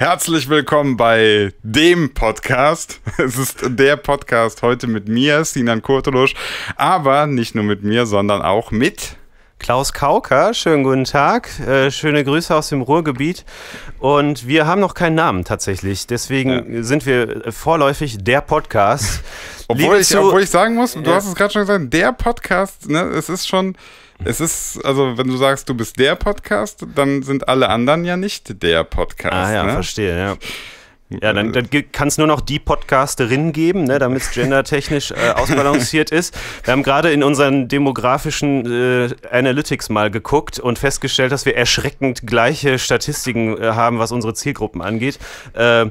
Herzlich willkommen bei dem Podcast. Es ist der Podcast heute mit mir, Sinan Kurtulusch, aber nicht nur mit mir, sondern auch mit Klaus Kauker, schönen guten Tag, äh, schöne Grüße aus dem Ruhrgebiet. Und wir haben noch keinen Namen tatsächlich, deswegen ja. sind wir vorläufig der Podcast. obwohl, ich, obwohl ich sagen muss, du ja. hast es gerade schon gesagt, der Podcast, ne, es ist schon, es ist, also wenn du sagst, du bist der Podcast, dann sind alle anderen ja nicht der Podcast. Ah ja, ne? verstehe, ja. Ja, dann, dann kann es nur noch die Podcasterin geben, ne, damit es gendertechnisch äh, ausbalanciert ist. Wir haben gerade in unseren demografischen äh, Analytics mal geguckt und festgestellt, dass wir erschreckend gleiche Statistiken äh, haben, was unsere Zielgruppen angeht. Äh,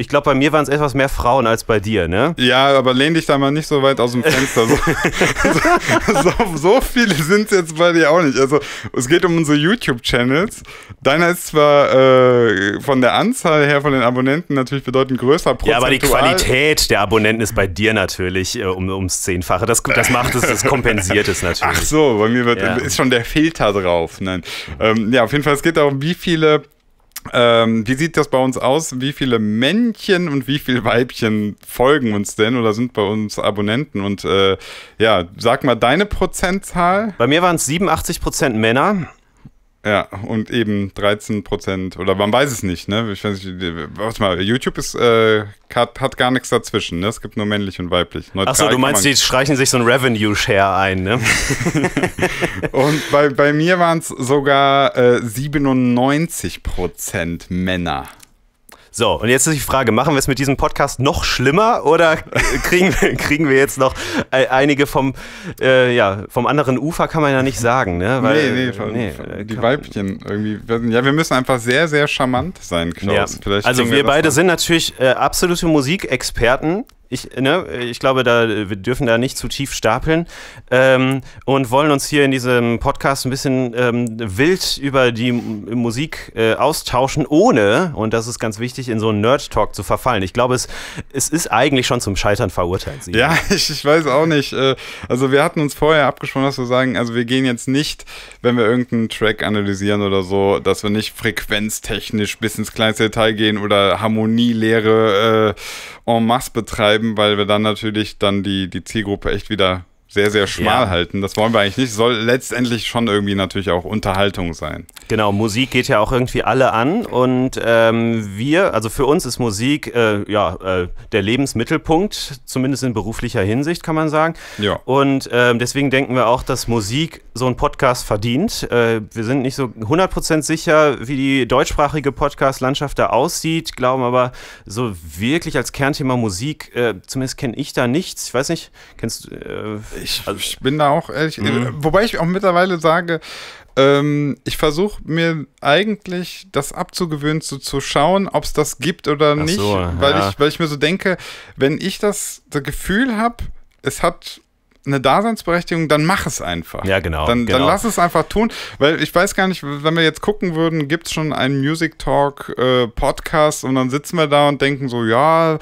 ich glaube, bei mir waren es etwas mehr Frauen als bei dir, ne? Ja, aber lehn dich da mal nicht so weit aus dem Fenster. So, so, so viele sind es jetzt bei dir auch nicht. Also, es geht um unsere YouTube-Channels. Deiner ist zwar äh, von der Anzahl her, von den Abonnenten natürlich bedeutend größer. Prozentual. Ja, aber die Qualität der Abonnenten ist bei dir natürlich äh, um, ums Zehnfache. Das, das macht es, das kompensiert es natürlich. Ach so, bei mir wird, ja. ist schon der Filter drauf. Nein. Ähm, ja, auf jeden Fall, es geht darum, wie viele ähm, wie sieht das bei uns aus? Wie viele Männchen und wie viele Weibchen folgen uns denn oder sind bei uns Abonnenten? Und äh, ja, sag mal deine Prozentzahl. Bei mir waren es 87 Prozent Männer ja, und eben 13 Oder man weiß es nicht, ne? Ich weiß nicht, warte mal, YouTube ist, äh, hat, hat, gar nichts dazwischen, ne? Es gibt nur männlich und weiblich. Achso, du meinst, die streichen sich so ein Revenue-Share ein, ne? und bei, bei mir waren es sogar äh, 97 Männer. So, und jetzt ist die Frage, machen wir es mit diesem Podcast noch schlimmer oder kriegen, kriegen wir jetzt noch äh, einige vom, äh, ja, vom anderen Ufer, kann man ja nicht sagen. Ne? Weil, nee, nee, von, nee von äh, die Weibchen irgendwie. Ja, wir müssen einfach sehr, sehr charmant sein, Klaus. Ja. also wir beide noch. sind natürlich äh, absolute Musikexperten. Ich, ne, ich glaube, da, wir dürfen da nicht zu tief stapeln ähm, und wollen uns hier in diesem Podcast ein bisschen ähm, wild über die M Musik äh, austauschen, ohne, und das ist ganz wichtig, in so einen Nerd-Talk zu verfallen. Ich glaube, es, es ist eigentlich schon zum Scheitern verurteilt. Sie. Ja, ich, ich weiß auch nicht. Äh, also wir hatten uns vorher abgesprochen, dass wir sagen, also wir gehen jetzt nicht, wenn wir irgendeinen Track analysieren oder so, dass wir nicht frequenztechnisch bis ins kleinste Detail gehen oder Harmonielehre äh, en masse betreiben bleiben, weil wir dann natürlich dann die, die Zielgruppe echt wieder sehr, sehr schmal ja. halten. Das wollen wir eigentlich nicht. Soll letztendlich schon irgendwie natürlich auch Unterhaltung sein. Genau, Musik geht ja auch irgendwie alle an. Und ähm, wir, also für uns ist Musik äh, ja äh, der Lebensmittelpunkt, zumindest in beruflicher Hinsicht, kann man sagen. Ja. Und äh, deswegen denken wir auch, dass Musik so einen Podcast verdient. Äh, wir sind nicht so 100% sicher, wie die deutschsprachige Podcast-Landschaft da aussieht, glauben aber so wirklich als Kernthema Musik, äh, zumindest kenne ich da nichts. Ich weiß nicht, kennst du äh, ich, also, ich bin da auch ehrlich. Äh, mhm. Wobei ich auch mittlerweile sage, ähm, ich versuche mir eigentlich das abzugewöhnen, zu, zu schauen, ob es das gibt oder Ach nicht. So, weil, ja. ich, weil ich mir so denke, wenn ich das, das Gefühl habe, es hat eine Daseinsberechtigung, dann mach es einfach. Ja, genau. Dann, genau. dann lass es einfach tun, weil ich weiß gar nicht, wenn wir jetzt gucken würden, gibt es schon einen Music Talk äh, Podcast und dann sitzen wir da und denken so, ja,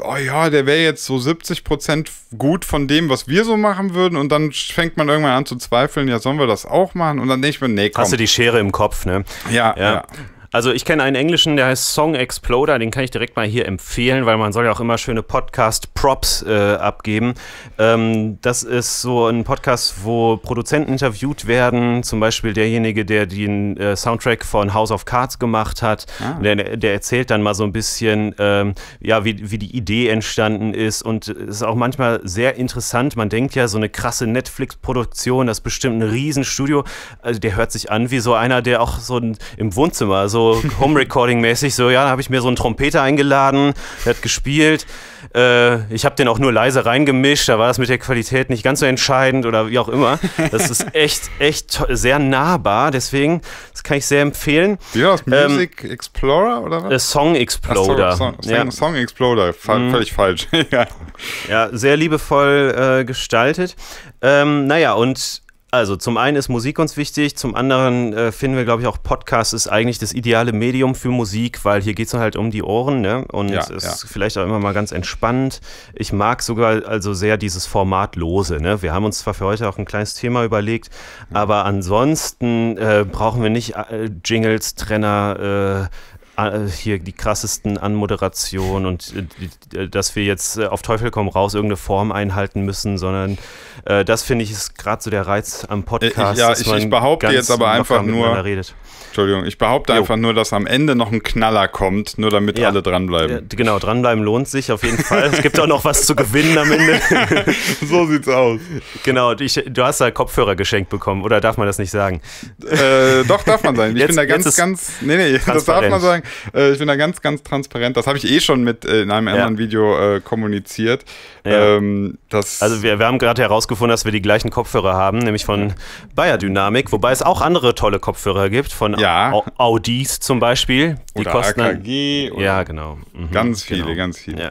oh ja, der wäre jetzt so 70 Prozent gut von dem, was wir so machen würden und dann fängt man irgendwann an zu zweifeln, ja, sollen wir das auch machen? Und dann denke ich mir, nee, komm. Hast du die Schere im Kopf, ne? ja. ja. ja. Also ich kenne einen englischen, der heißt Song Exploder, den kann ich direkt mal hier empfehlen, weil man soll ja auch immer schöne Podcast-Props äh, abgeben. Ähm, das ist so ein Podcast, wo Produzenten interviewt werden, zum Beispiel derjenige, der den äh, Soundtrack von House of Cards gemacht hat, ah. der, der, erzählt dann mal so ein bisschen, ähm, ja, wie, wie die Idee entstanden ist und es ist auch manchmal sehr interessant. Man denkt ja, so eine krasse Netflix-Produktion, das ist bestimmt ein Riesenstudio. Also der hört sich an wie so einer, der auch so ein, im Wohnzimmer so Home-Recording-mäßig. So, ja, da habe ich mir so einen Trompeter eingeladen, der hat gespielt. Äh, ich habe den auch nur leise reingemischt, da war das mit der Qualität nicht ganz so entscheidend oder wie auch immer. Das ist echt, echt sehr nahbar, deswegen, das kann ich sehr empfehlen. Ja, aus ähm, Music ähm, Explorer oder was? Song Exploder. Ach so, Song, Song, ja. Song Exploder, Fa mhm. völlig falsch. ja. ja. sehr liebevoll äh, gestaltet. Ähm, naja, und also zum einen ist Musik uns wichtig, zum anderen äh, finden wir, glaube ich, auch Podcast ist eigentlich das ideale Medium für Musik, weil hier geht es halt um die Ohren ne? und ja, ist ja. vielleicht auch immer mal ganz entspannt. Ich mag sogar also sehr dieses Format lose. Ne? Wir haben uns zwar für heute auch ein kleines Thema überlegt, mhm. aber ansonsten äh, brauchen wir nicht äh, Jingles, Trenner, äh, Ah, hier die krassesten Anmoderationen und äh, äh, dass wir jetzt äh, auf Teufel komm raus irgendeine Form einhalten müssen, sondern äh, das finde ich ist gerade so der Reiz am Podcast. Ich, ja, ich, ich behaupte jetzt aber einfach nur. Redet. Entschuldigung, ich behaupte jo. einfach nur, dass am Ende noch ein Knaller kommt, nur damit ja. alle dranbleiben. Genau, dranbleiben lohnt sich auf jeden Fall. es gibt auch noch was zu gewinnen am Ende. so sieht's aus. Genau, ich, du hast da Kopfhörer geschenkt bekommen, oder darf man das nicht sagen? Äh, doch, darf man sein. Ich jetzt, bin da ganz, ganz. Nee, nee, das darf man sagen sagen. Äh, ich bin da ganz, ganz transparent. Das habe ich eh schon mit äh, in einem ja. anderen Video äh, kommuniziert. Ja. Ähm, also wir, wir haben gerade herausgefunden, dass wir die gleichen Kopfhörer haben, nämlich von Bayer Dynamic, wobei es auch andere tolle Kopfhörer gibt, von ja. Audis zum Beispiel. Die oder kosten AKG. Dann, ja, genau. Mhm, ganz genau. viele, genau. ganz viele. Ja.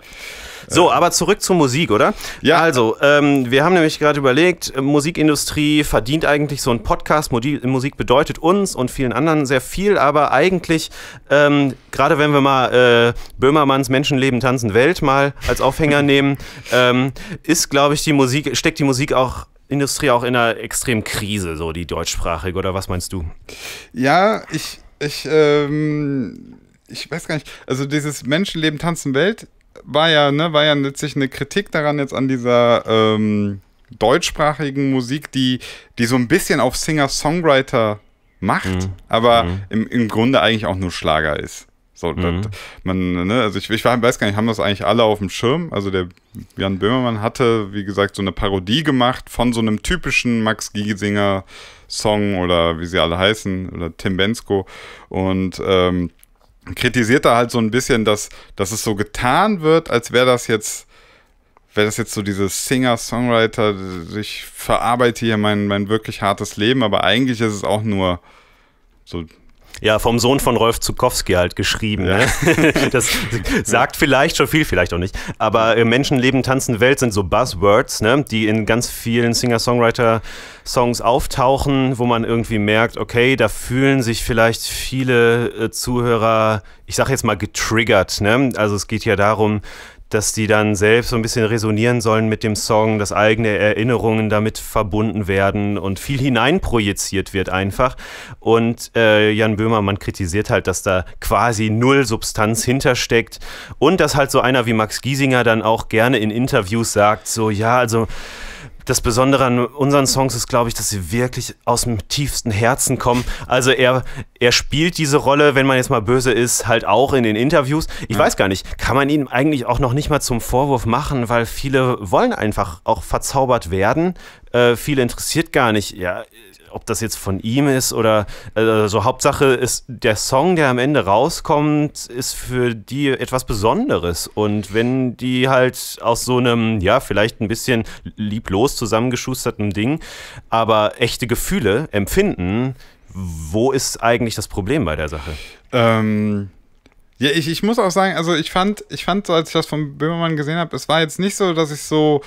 So, aber zurück zur Musik, oder? Ja. Also, ähm, wir haben nämlich gerade überlegt, äh, Musikindustrie verdient eigentlich so ein Podcast. Musik bedeutet uns und vielen anderen sehr viel, aber eigentlich, ähm, gerade wenn wir mal äh, Böhmermanns Menschenleben tanzen Welt mal als Aufhänger nehmen, ähm, ist, glaube ich, die Musik, steckt die Musik auch Industrie auch in einer extremen Krise, so die deutschsprachige, oder was meinst du? Ja, ich, ich, ähm, ich weiß gar nicht. Also dieses Menschenleben, Tanzen, Welt war ja, ne, war ja letztlich eine Kritik daran jetzt an dieser ähm, deutschsprachigen Musik, die, die so ein bisschen auf Singer-Songwriter macht, mhm. aber mhm. Im, im Grunde eigentlich auch nur Schlager ist. So, mhm. das, man, ne, also ich, ich weiß gar nicht, haben das eigentlich alle auf dem Schirm? Also der Jan Böhmermann hatte, wie gesagt, so eine Parodie gemacht von so einem typischen Max Giesinger Song oder wie sie alle heißen, oder Tim Bensko. Und ähm, kritisiert da halt so ein bisschen, dass, dass es so getan wird, als wäre das jetzt, wäre das jetzt so dieses Singer-Songwriter, ich verarbeite hier mein, mein wirklich hartes Leben, aber eigentlich ist es auch nur so ja, vom Sohn von Rolf Zukowski halt geschrieben. Ne? Ja. Ne? Das sagt vielleicht schon viel, vielleicht auch nicht. Aber äh, Menschen, Leben, Tanzen, Welt sind so Buzzwords, ne? die in ganz vielen Singer-Songwriter-Songs auftauchen, wo man irgendwie merkt, okay, da fühlen sich vielleicht viele äh, Zuhörer, ich sage jetzt mal, getriggert. Ne? Also es geht ja darum, dass die dann selbst so ein bisschen resonieren sollen mit dem Song, dass eigene Erinnerungen damit verbunden werden und viel hineinprojiziert wird einfach. Und äh, Jan Böhmermann kritisiert halt, dass da quasi null Substanz hintersteckt und dass halt so einer wie Max Giesinger dann auch gerne in Interviews sagt, so ja, also das Besondere an unseren Songs ist, glaube ich, dass sie wirklich aus dem tiefsten Herzen kommen. Also er, er spielt diese Rolle, wenn man jetzt mal böse ist, halt auch in den Interviews. Ich ja. weiß gar nicht, kann man ihn eigentlich auch noch nicht mal zum Vorwurf machen, weil viele wollen einfach auch verzaubert werden. Äh, viele interessiert gar nicht. Ja, ob das jetzt von ihm ist oder äh, so Hauptsache ist der Song, der am Ende rauskommt, ist für die etwas Besonderes und wenn die halt aus so einem ja vielleicht ein bisschen lieblos zusammengeschusterten Ding, aber echte Gefühle empfinden, wo ist eigentlich das Problem bei der Sache? Ähm ja, ich, ich muss auch sagen, also ich fand, ich fand, so als ich das von Böhmermann gesehen habe, es war jetzt nicht so, dass ich so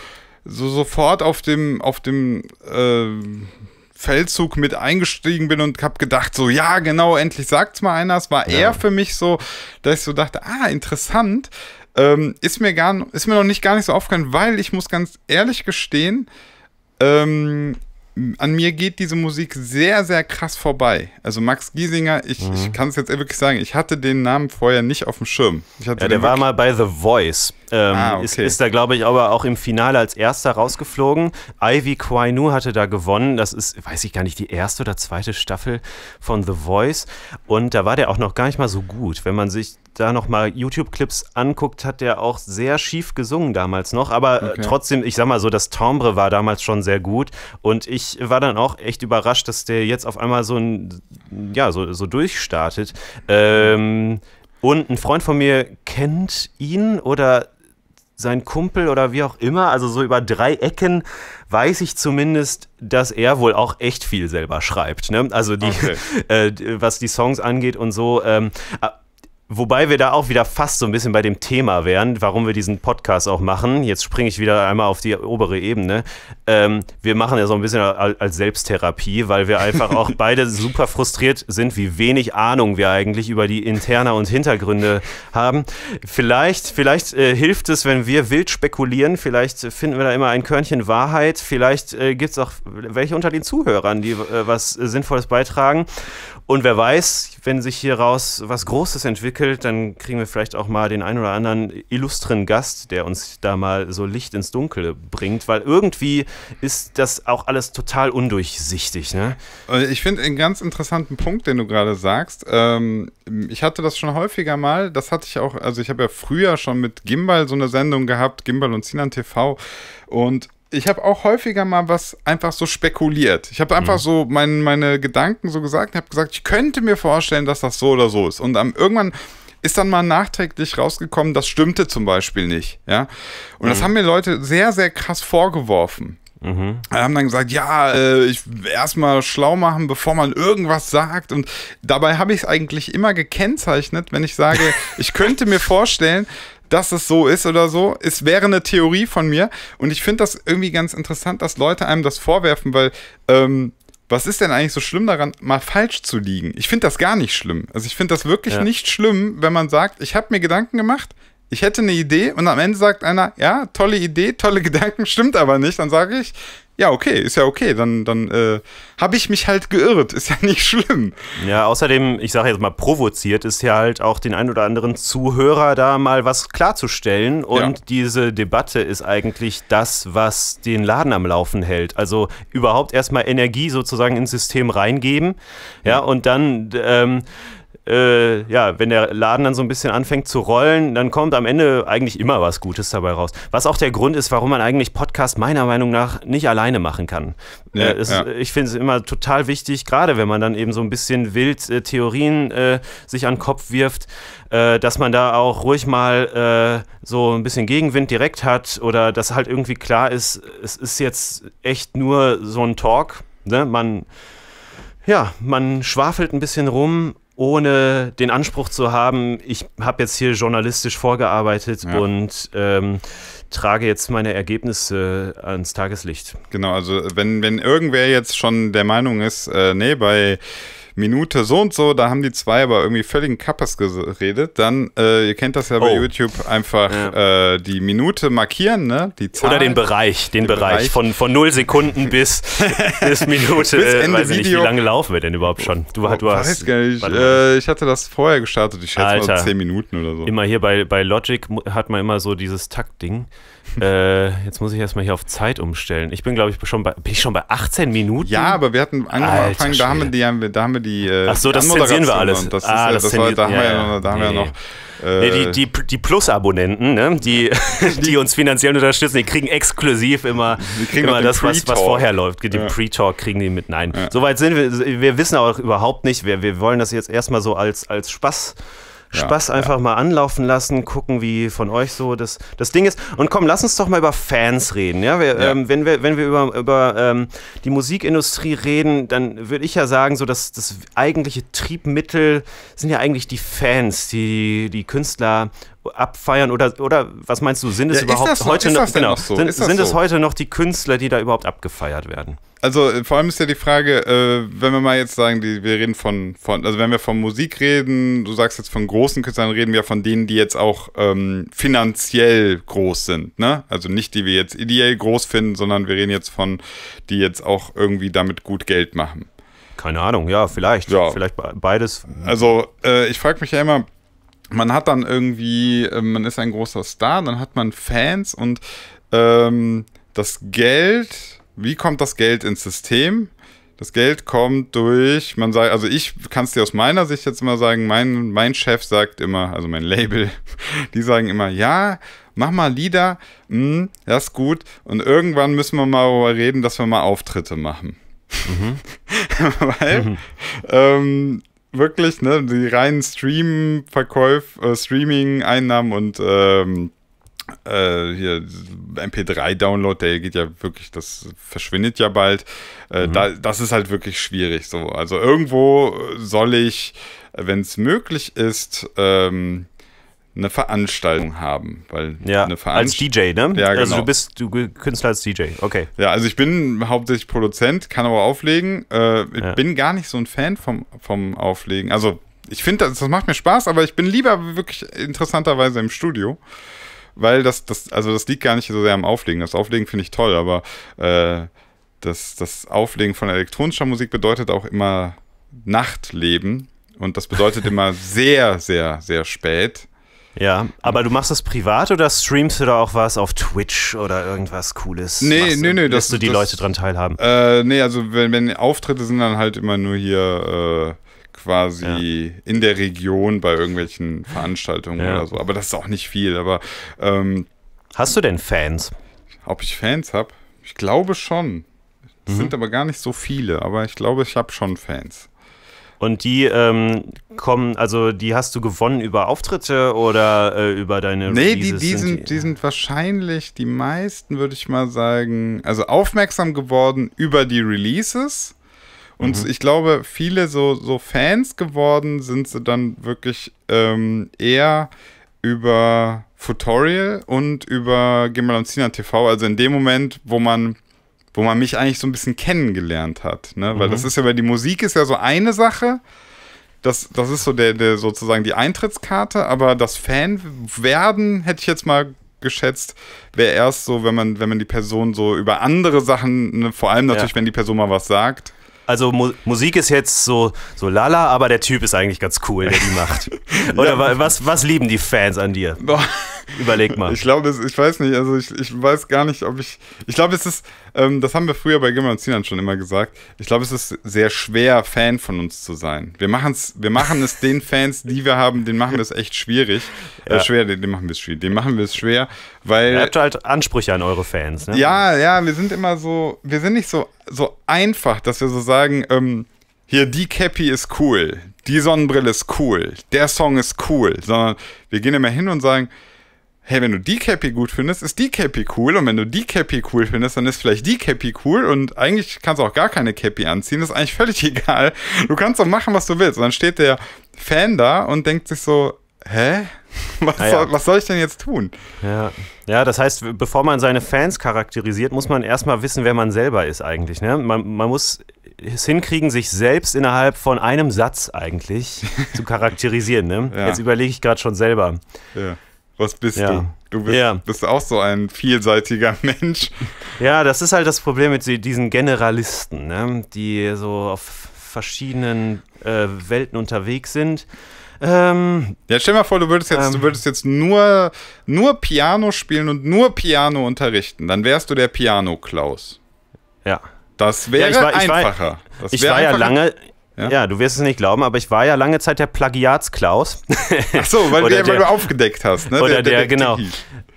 so sofort auf dem, auf dem äh, Feldzug mit eingestiegen bin und habe gedacht, so, ja, genau, endlich sagt's mal einer. Es war ja. eher für mich so, dass ich so dachte, ah, interessant. Ähm, ist, mir gar, ist mir noch nicht gar nicht so aufgefallen, weil ich muss ganz ehrlich gestehen, ähm, an mir geht diese Musik sehr, sehr krass vorbei. Also Max Giesinger, ich, mhm. ich kann es jetzt wirklich sagen, ich hatte den Namen vorher nicht auf dem Schirm. ja, der war mal bei The Voice ähm, ah, okay. ist, ist, da, glaube ich, aber auch im Finale als erster rausgeflogen. Ivy Quainu hatte da gewonnen. Das ist, weiß ich gar nicht, die erste oder zweite Staffel von The Voice. Und da war der auch noch gar nicht mal so gut. Wenn man sich da nochmal YouTube-Clips anguckt, hat der auch sehr schief gesungen damals noch. Aber äh, okay. trotzdem, ich sag mal so, das Timbre war damals schon sehr gut. Und ich war dann auch echt überrascht, dass der jetzt auf einmal so ein, ja, so, so durchstartet. Ähm, und ein Freund von mir kennt ihn oder sein Kumpel oder wie auch immer, also so über drei Ecken, weiß ich zumindest, dass er wohl auch echt viel selber schreibt. Ne? Also die, okay. äh, was die Songs angeht und so. Ähm, Wobei wir da auch wieder fast so ein bisschen bei dem Thema wären, warum wir diesen Podcast auch machen. Jetzt springe ich wieder einmal auf die obere Ebene. Ähm, wir machen ja so ein bisschen als Selbsttherapie, weil wir einfach auch beide super frustriert sind, wie wenig Ahnung wir eigentlich über die Interna und Hintergründe haben. Vielleicht, vielleicht äh, hilft es, wenn wir wild spekulieren. Vielleicht finden wir da immer ein Körnchen Wahrheit. Vielleicht äh, gibt es auch welche unter den Zuhörern, die äh, was Sinnvolles beitragen. Und wer weiß, wenn sich hieraus was Großes entwickelt, dann kriegen wir vielleicht auch mal den einen oder anderen illustren Gast, der uns da mal so Licht ins Dunkel bringt, weil irgendwie ist das auch alles total undurchsichtig. Ne? Äh, ich finde einen ganz interessanten Punkt, den du gerade sagst. Ähm, ich hatte das schon häufiger mal, das hatte ich auch, also ich habe ja früher schon mit Gimbal so eine Sendung gehabt, Gimbal und Sinan TV. Und ich habe auch häufiger mal was einfach so spekuliert. Ich habe einfach mhm. so mein, meine Gedanken so gesagt, habe gesagt, ich könnte mir vorstellen, dass das so oder so ist. Und am, irgendwann ist dann mal nachträglich rausgekommen, das stimmte zum Beispiel nicht. Ja? Und mhm. das haben mir Leute sehr, sehr krass vorgeworfen. Mhm. Haben dann gesagt, ja, äh, ich erstmal schlau machen, bevor man irgendwas sagt. Und dabei habe ich es eigentlich immer gekennzeichnet, wenn ich sage, ich könnte mir vorstellen, dass es so ist oder so. Es wäre eine Theorie von mir. Und ich finde das irgendwie ganz interessant, dass Leute einem das vorwerfen, weil ähm, was ist denn eigentlich so schlimm daran, mal falsch zu liegen? Ich finde das gar nicht schlimm. Also ich finde das wirklich ja. nicht schlimm, wenn man sagt, ich habe mir Gedanken gemacht, ich hätte eine Idee und am Ende sagt einer, ja, tolle Idee, tolle Gedanken, stimmt aber nicht, dann sage ich, ja, okay, ist ja okay, dann, dann äh, habe ich mich halt geirrt, ist ja nicht schlimm. Ja, außerdem, ich sage jetzt mal, provoziert ist ja halt auch den ein oder anderen Zuhörer da mal was klarzustellen und ja. diese Debatte ist eigentlich das, was den Laden am Laufen hält. Also überhaupt erstmal Energie sozusagen ins System reingeben, ja, ja. und dann... Ähm, äh, ja, wenn der Laden dann so ein bisschen anfängt zu rollen, dann kommt am Ende eigentlich immer was Gutes dabei raus. Was auch der Grund ist, warum man eigentlich Podcast meiner Meinung nach nicht alleine machen kann. Ja, äh, es, ja. Ich finde es immer total wichtig, gerade wenn man dann eben so ein bisschen wild äh, Theorien äh, sich an den Kopf wirft, äh, dass man da auch ruhig mal äh, so ein bisschen Gegenwind direkt hat oder dass halt irgendwie klar ist, es ist jetzt echt nur so ein Talk. Ne? Man ja, man schwafelt ein bisschen rum ohne den Anspruch zu haben, ich habe jetzt hier journalistisch vorgearbeitet ja. und ähm, trage jetzt meine Ergebnisse ans Tageslicht. Genau, also wenn, wenn irgendwer jetzt schon der Meinung ist, äh, nee, bei Minute so und so, da haben die zwei aber irgendwie völligen Kappes geredet, dann, äh, ihr kennt das ja bei oh. YouTube, einfach ja. äh, die Minute markieren, ne? Die Zahl. Oder den Bereich, den, den Bereich. Bereich. Von, von 0 Sekunden bis, bis Minute, bis äh, Ende weiß Video. nicht, wie lange laufen wir denn überhaupt schon? Du, oh, du weiß gar nicht. Äh, ich hatte das vorher gestartet, ich schätze Alter. mal 10 Minuten oder so. Immer hier bei, bei Logic hat man immer so dieses Taktding. ding äh, jetzt muss ich erstmal hier auf Zeit umstellen. Ich bin, glaube ich, schon bei, bin ich schon bei 18 Minuten? Ja, aber wir hatten angefangen, da haben, wir die, da haben wir die. Äh, Ach so, das zensieren wir alles. Das ah, ist, das, das war, da haben ja, wir ja, da haben nee. wir noch. Nee, die äh, die, die Plus-Abonnenten, ne? die, die uns finanziell unterstützen, die kriegen exklusiv immer, kriegen immer das, was, was vorher läuft. Die ja. Pre-Talk kriegen die mit. Nein, ja. soweit sind wir. Wir wissen auch überhaupt nicht. Wir, wir wollen das jetzt erstmal so als, als Spaß Spaß ja, einfach ja. mal anlaufen lassen, gucken, wie von euch so das, das Ding ist. Und komm, lass uns doch mal über Fans reden. Ja? Wir, ja. Ähm, wenn, wir, wenn wir über, über ähm, die Musikindustrie reden, dann würde ich ja sagen, so dass das eigentliche Triebmittel sind ja eigentlich die Fans, die die Künstler abfeiern oder oder was meinst du sind es ja, überhaupt genau, heute noch die Künstler die da überhaupt abgefeiert werden also äh, vor allem ist ja die Frage, äh, wenn wir mal jetzt sagen, die, wir reden von, von, also wenn wir von Musik reden, du sagst jetzt von großen Künstlern, reden wir von denen, die jetzt auch ähm, finanziell groß sind, ne? Also nicht die wir jetzt ideell groß finden, sondern wir reden jetzt von, die jetzt auch irgendwie damit gut Geld machen. Keine Ahnung, ja, vielleicht. Ja. Vielleicht beides. Also äh, ich frage mich ja immer, man hat dann irgendwie, äh, man ist ein großer Star, dann hat man Fans und ähm, das Geld wie kommt das Geld ins System? Das Geld kommt durch, man sagt, also ich kann es dir aus meiner Sicht jetzt immer sagen, mein, mein Chef sagt immer, also mein Label, die sagen immer, ja, mach mal Lieder, mh, hm, das ist gut. Und irgendwann müssen wir mal darüber reden, dass wir mal Auftritte machen. Mhm. Weil mhm. Ähm, wirklich, ne, die reinen Stream-Verkäufe, äh, Streaming-Einnahmen und ähm, äh, hier MP3-Download, der geht ja wirklich, das verschwindet ja bald. Äh, mhm. da, das ist halt wirklich schwierig. So. Also irgendwo soll ich, wenn es möglich ist, ähm, eine Veranstaltung haben, weil ja, eine Veranstaltung als DJ, ne? Ja, also genau. Also du bist du Künstler als DJ, okay. Ja, also ich bin hauptsächlich Produzent, kann aber auflegen. Äh, ich ja. bin gar nicht so ein Fan vom vom Auflegen. Also ich finde, das, das macht mir Spaß, aber ich bin lieber wirklich interessanterweise im Studio weil das, das, also das liegt gar nicht so sehr am Auflegen. Das Auflegen finde ich toll, aber äh, das, das Auflegen von elektronischer Musik bedeutet auch immer Nachtleben. Und das bedeutet immer sehr, sehr, sehr spät. Ja, aber du machst das privat oder streamst du da auch was auf Twitch oder irgendwas Cooles? Nee, du, nee, nee. Dass du die das, Leute dran teilhaben? Äh, nee, also wenn, wenn Auftritte sind dann halt immer nur hier äh, quasi ja. in der Region bei irgendwelchen Veranstaltungen ja. oder so. Aber das ist auch nicht viel. Aber ähm, hast du denn Fans? Ob ich Fans habe? Ich glaube schon. Es mhm. sind aber gar nicht so viele. Aber ich glaube, ich habe schon Fans. Und die ähm, kommen, also die hast du gewonnen über Auftritte oder äh, über deine Nee, Releases die, die, sind, die, die sind wahrscheinlich die meisten, würde ich mal sagen, also aufmerksam geworden über die Releases. Und mhm. ich glaube, viele so, so Fans geworden sind sie dann wirklich ähm, eher über Tutorial und über Gimmel und Cena TV, also in dem Moment, wo man wo man mich eigentlich so ein bisschen kennengelernt hat, ne? weil mhm. das ist ja, weil die Musik ist ja so eine Sache, das, das ist so der, der sozusagen die Eintrittskarte, aber das Fan werden hätte ich jetzt mal geschätzt, wäre erst so, wenn man, wenn man die Person so über andere Sachen, ne, vor allem natürlich, ja. wenn die Person mal was sagt, also Mu Musik ist jetzt so, so lala, aber der Typ ist eigentlich ganz cool, der die macht. Oder ja. was, was lieben die Fans an dir? Boah. Überleg mal. Ich glaube, ich weiß nicht, also ich, ich weiß gar nicht, ob ich. Ich glaube, es ist, ähm, das haben wir früher bei Gimmer und Sinan schon immer gesagt. Ich glaube, es ist sehr schwer, Fan von uns zu sein. Wir, wir machen es den Fans, die wir haben, den machen wir es echt schwierig. Äh, ja. Äh, schwer, den, den machen wir es schwierig. Den machen wir es schwer, weil. Ihr habt halt Ansprüche an eure Fans, ne? Ja, ja, wir sind immer so, wir sind nicht so, so einfach, dass wir so sagen, ähm, hier, die Cappy ist cool, die Sonnenbrille ist cool, der Song ist cool, sondern wir gehen immer hin und sagen, hey, wenn du die Cappy gut findest, ist die Cappy cool. Und wenn du die Cappy cool findest, dann ist vielleicht die Cappy cool. Und eigentlich kannst du auch gar keine Cappy anziehen. Das ist eigentlich völlig egal. Du kannst doch machen, was du willst. Und dann steht der Fan da und denkt sich so, hä? Was, ja. soll, was soll ich denn jetzt tun? Ja. ja, das heißt, bevor man seine Fans charakterisiert, muss man erstmal wissen, wer man selber ist eigentlich. Ne? Man, man muss es hinkriegen, sich selbst innerhalb von einem Satz eigentlich zu charakterisieren. Ne? Ja. Jetzt überlege ich gerade schon selber. Ja was bist ja. du? Du bist, ja. bist, auch so ein vielseitiger Mensch. Ja, das ist halt das Problem mit diesen Generalisten, ne? die so auf verschiedenen äh, Welten unterwegs sind. Ähm, ja, stell mal vor, du würdest jetzt, ähm, du würdest jetzt nur, nur Piano spielen und nur Piano unterrichten. Dann wärst du der Piano-Klaus. Ja. Das wäre ja, ich war, ich einfacher. War, ich war, ja lange, ja? ja? du wirst es nicht glauben, aber ich war ja lange Zeit der Plagiatsklaus. Ach so, weil, du, weil der, du aufgedeckt hast, ne? Oder der, der, der genau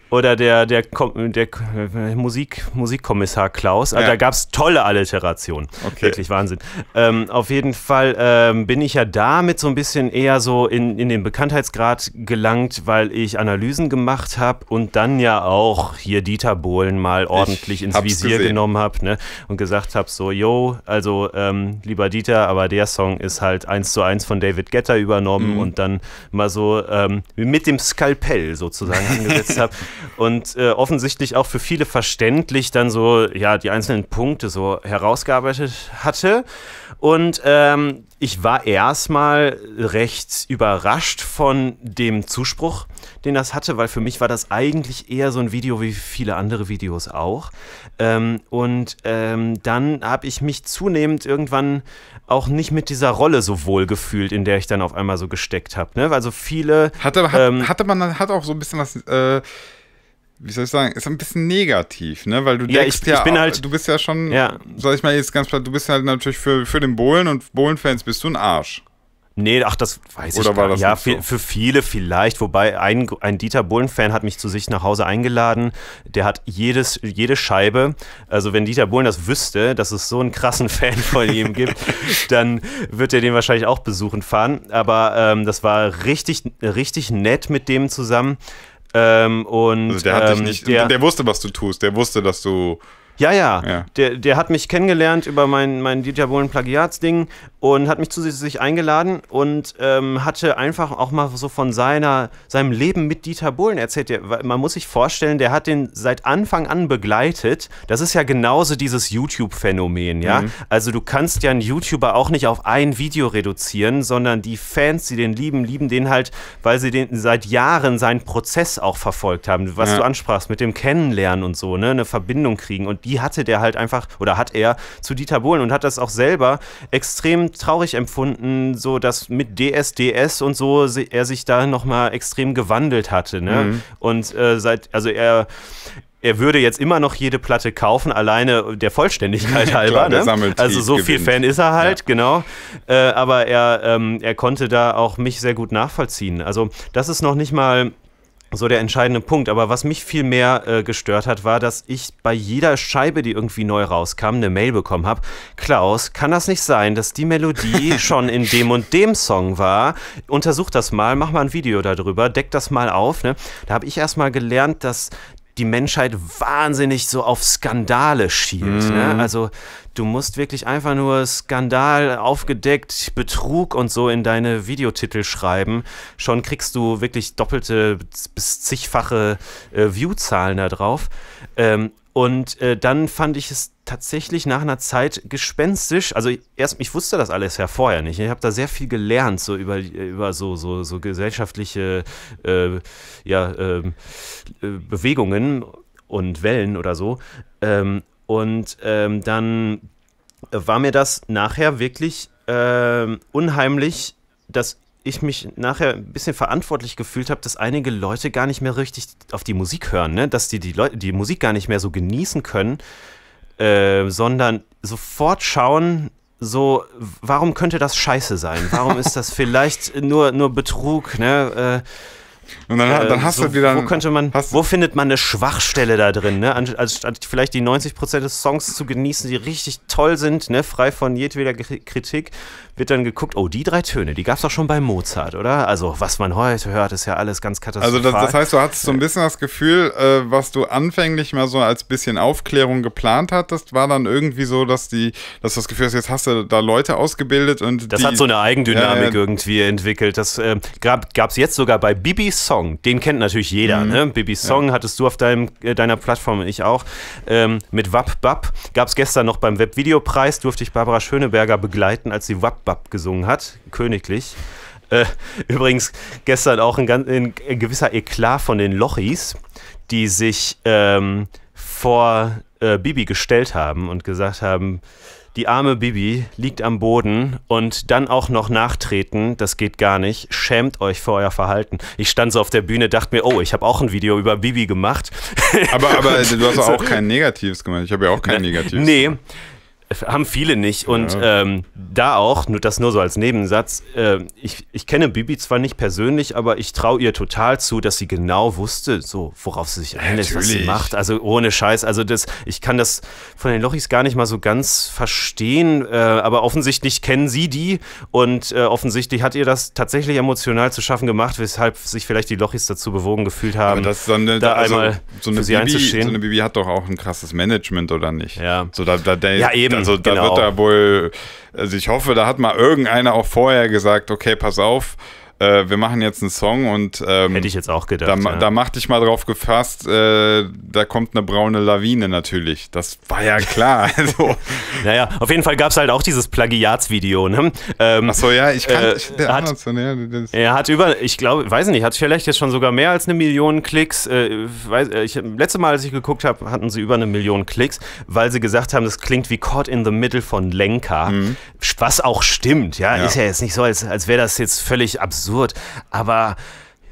oder der, der, der, äh, Musik, Musikkommissar Klaus. Also ja. Da gab es tolle Alliterationen. Okay. Wirklich Wahnsinn. Ähm, auf jeden Fall ähm, bin ich ja damit so ein bisschen eher so in, in den Bekanntheitsgrad gelangt, weil ich Analysen gemacht habe und dann ja auch hier Dieter Bohlen mal ordentlich ich ins Visier gesehen. genommen habe ne? und gesagt habe: so, yo, also ähm, lieber Dieter, aber der Song ist halt eins zu eins von David Getter übernommen mhm. und dann mal so ähm, mit dem Skalpell sozusagen angesetzt habe und äh, offensichtlich auch für viele verständlich dann so, ja, die einzelnen Punkte so herausgearbeitet hatte. Und ähm, ich war erstmal recht überrascht von dem Zuspruch, den das hatte, weil für mich war das eigentlich eher so ein Video wie viele andere Videos auch. Ähm, und ähm, dann habe ich mich zunehmend irgendwann auch nicht mit dieser Rolle so wohl gefühlt, in der ich dann auf einmal so gesteckt habe. Ne? Also viele. Hatte, hat, ähm, hatte man hat auch so ein bisschen was. Äh wie soll ich sagen, ist ein bisschen negativ, ne? Weil du ja, denkst ich, ja, bin halt, du bist ja schon, ja. soll ich mal jetzt ganz platt, du bist halt natürlich für, für den Bohlen und Bohlen-Fans bist du ein Arsch. Nee, ach, das weiß Oder ich gar nicht. Ja, für, so? für, viele vielleicht. Wobei ein, ein Dieter Bohlen-Fan hat mich zu sich nach Hause eingeladen. Der hat jedes, jede Scheibe. Also, wenn Dieter Bohlen das wüsste, dass es so einen krassen Fan von ihm gibt, dann wird er den wahrscheinlich auch besuchen fahren. Aber ähm, das war richtig, richtig nett mit dem zusammen. Ähm, und, also der, hat ähm, nicht, der, der, wusste, was du tust. Der wusste, dass du ja, ja. ja. Der, der hat mich kennengelernt über mein, mein Dieter Bohlen Plagiatsding und hat mich zu sich eingeladen und ähm, hatte einfach auch mal so von seiner, seinem Leben mit Dieter Bohlen erzählt. Der, man muss sich vorstellen, der hat den seit Anfang an begleitet. Das ist ja genauso dieses YouTube-Phänomen, ja. Mhm. Also du kannst ja einen YouTuber auch nicht auf ein Video reduzieren, sondern die Fans, die den lieben, lieben den halt, weil sie den seit Jahren seinen Prozess auch verfolgt haben, was ja. du ansprachst mit dem Kennenlernen und so, ne, eine Verbindung kriegen und die hatte der halt einfach oder hat er zu Dieter Bohlen und hat das auch selber extrem traurig empfunden, so dass mit DSDS und so er sich da nochmal extrem gewandelt hatte. Ne? Mhm. Und äh, seit, also er, er würde jetzt immer noch jede Platte kaufen, alleine der Vollständigkeit halber. Klar, ne? Also so viel gewinnt. Fan ist er halt, ja. genau. Äh, aber er, ähm, er konnte da auch mich sehr gut nachvollziehen. Also das ist noch nicht mal so der entscheidende Punkt. Aber was mich viel mehr äh, gestört hat, war, dass ich bei jeder Scheibe, die irgendwie neu rauskam, eine Mail bekommen habe. Klaus, kann das nicht sein, dass die Melodie schon in dem und dem Song war? Untersuch das mal, mach mal ein Video darüber, deck das mal auf. Ne? Da habe ich erstmal gelernt, dass die Menschheit wahnsinnig so auf Skandale schielt. Ne? Mhm. Ne? Also du musst wirklich einfach nur Skandal aufgedeckt, Betrug und so in deine Videotitel schreiben. Schon kriegst du wirklich doppelte bis zigfache äh, Viewzahlen da drauf. Ähm, und äh, dann fand ich es tatsächlich nach einer Zeit gespenstisch. Also erst, ich wusste das alles ja vorher nicht. Ich habe da sehr viel gelernt, so über, über so, so, so gesellschaftliche äh, ja, ähm, äh, Bewegungen und Wellen oder so. Ähm, und ähm, dann war mir das nachher wirklich ähm, unheimlich, dass ich mich nachher ein bisschen verantwortlich gefühlt habe, dass einige Leute gar nicht mehr richtig auf die Musik hören, ne? dass die die, Leute, die Musik gar nicht mehr so genießen können, äh, sondern sofort schauen, so, warum könnte das scheiße sein? Warum ist das vielleicht nur, nur Betrug? Ne? Äh, und dann, äh, dann ähm, hast so, du wieder. Wo könnte man, wo findet man eine Schwachstelle da drin? Ne? Also vielleicht die 90% des Songs zu genießen, die richtig toll sind, ne? frei von jedweder Kritik, wird dann geguckt, oh, die drei Töne, die gab es doch schon bei Mozart, oder? Also, was man heute hört, ist ja alles ganz katastrophal. Also, das, das heißt, du hattest so ein bisschen das Gefühl, äh, was du anfänglich mal so als bisschen Aufklärung geplant hattest, war dann irgendwie so, dass die, dass das Gefühl ist, jetzt hast du da Leute ausgebildet und. Das die, hat so eine Eigendynamik äh, irgendwie entwickelt. Das äh, gab es jetzt sogar bei Bibis Song, den kennt natürlich jeder. Mhm. Ne? Bibis Song ja. hattest du auf deinem, äh, deiner Plattform, ich auch. Ähm, mit Wap Bap gab es gestern noch beim Webvideopreis, durfte ich Barbara Schöneberger begleiten, als sie Wap Bap gesungen hat. Königlich. Äh, übrigens gestern auch ein, ein, gewisser Eklat von den Lochis, die sich ähm, vor äh, Bibi gestellt haben und gesagt haben, die arme Bibi liegt am Boden und dann auch noch nachtreten, das geht gar nicht. Schämt euch vor euer Verhalten. Ich stand so auf der Bühne, dachte mir, oh, ich habe auch ein Video über Bibi gemacht. Aber, aber du hast auch kein Negatives gemacht. Ich habe ja auch kein Negatives. Nee, gemacht haben viele nicht. Und ja. ähm, da auch, nur das nur so als Nebensatz, äh, ich, ich kenne Bibi zwar nicht persönlich, aber ich traue ihr total zu, dass sie genau wusste, so worauf sie sich einlässt, was sie macht. Also ohne Scheiß. Also das, ich kann das von den Lochis gar nicht mal so ganz verstehen, äh, aber offensichtlich kennen sie die und äh, offensichtlich hat ihr das tatsächlich emotional zu schaffen gemacht, weshalb sich vielleicht die Lochis dazu bewogen gefühlt haben, aber das dann, da also, einmal so eine für sie Bibi, einzustehen. So eine Bibi hat doch auch ein krasses Management, oder nicht? Ja. So, da, da, da ja, eben. Also da genau. wird da wohl, also ich hoffe, da hat mal irgendeiner auch vorher gesagt, okay, pass auf, äh, wir machen jetzt einen Song und ähm, hätte ich jetzt auch gedacht. Da, ja. da mach dich mal drauf gefasst, äh, da kommt eine braune Lawine natürlich. Das war ja klar. also. Naja, auf jeden Fall gab es halt auch dieses Plagiatsvideo. Ne? Ähm, Achso, ja, ich kann. Äh, hat, Amazon, ja, er hat über, ich glaube, weiß nicht, hat vielleicht jetzt schon sogar mehr als eine Million Klicks. Äh, weiß, äh, ich, letzte Mal, als ich geguckt habe, hatten sie über eine Million Klicks, weil sie gesagt haben, das klingt wie Caught in the Middle von Lenka. Mhm. Was auch stimmt, ja? ja. Ist ja jetzt nicht so, als, als wäre das jetzt völlig absurd absurd. Aber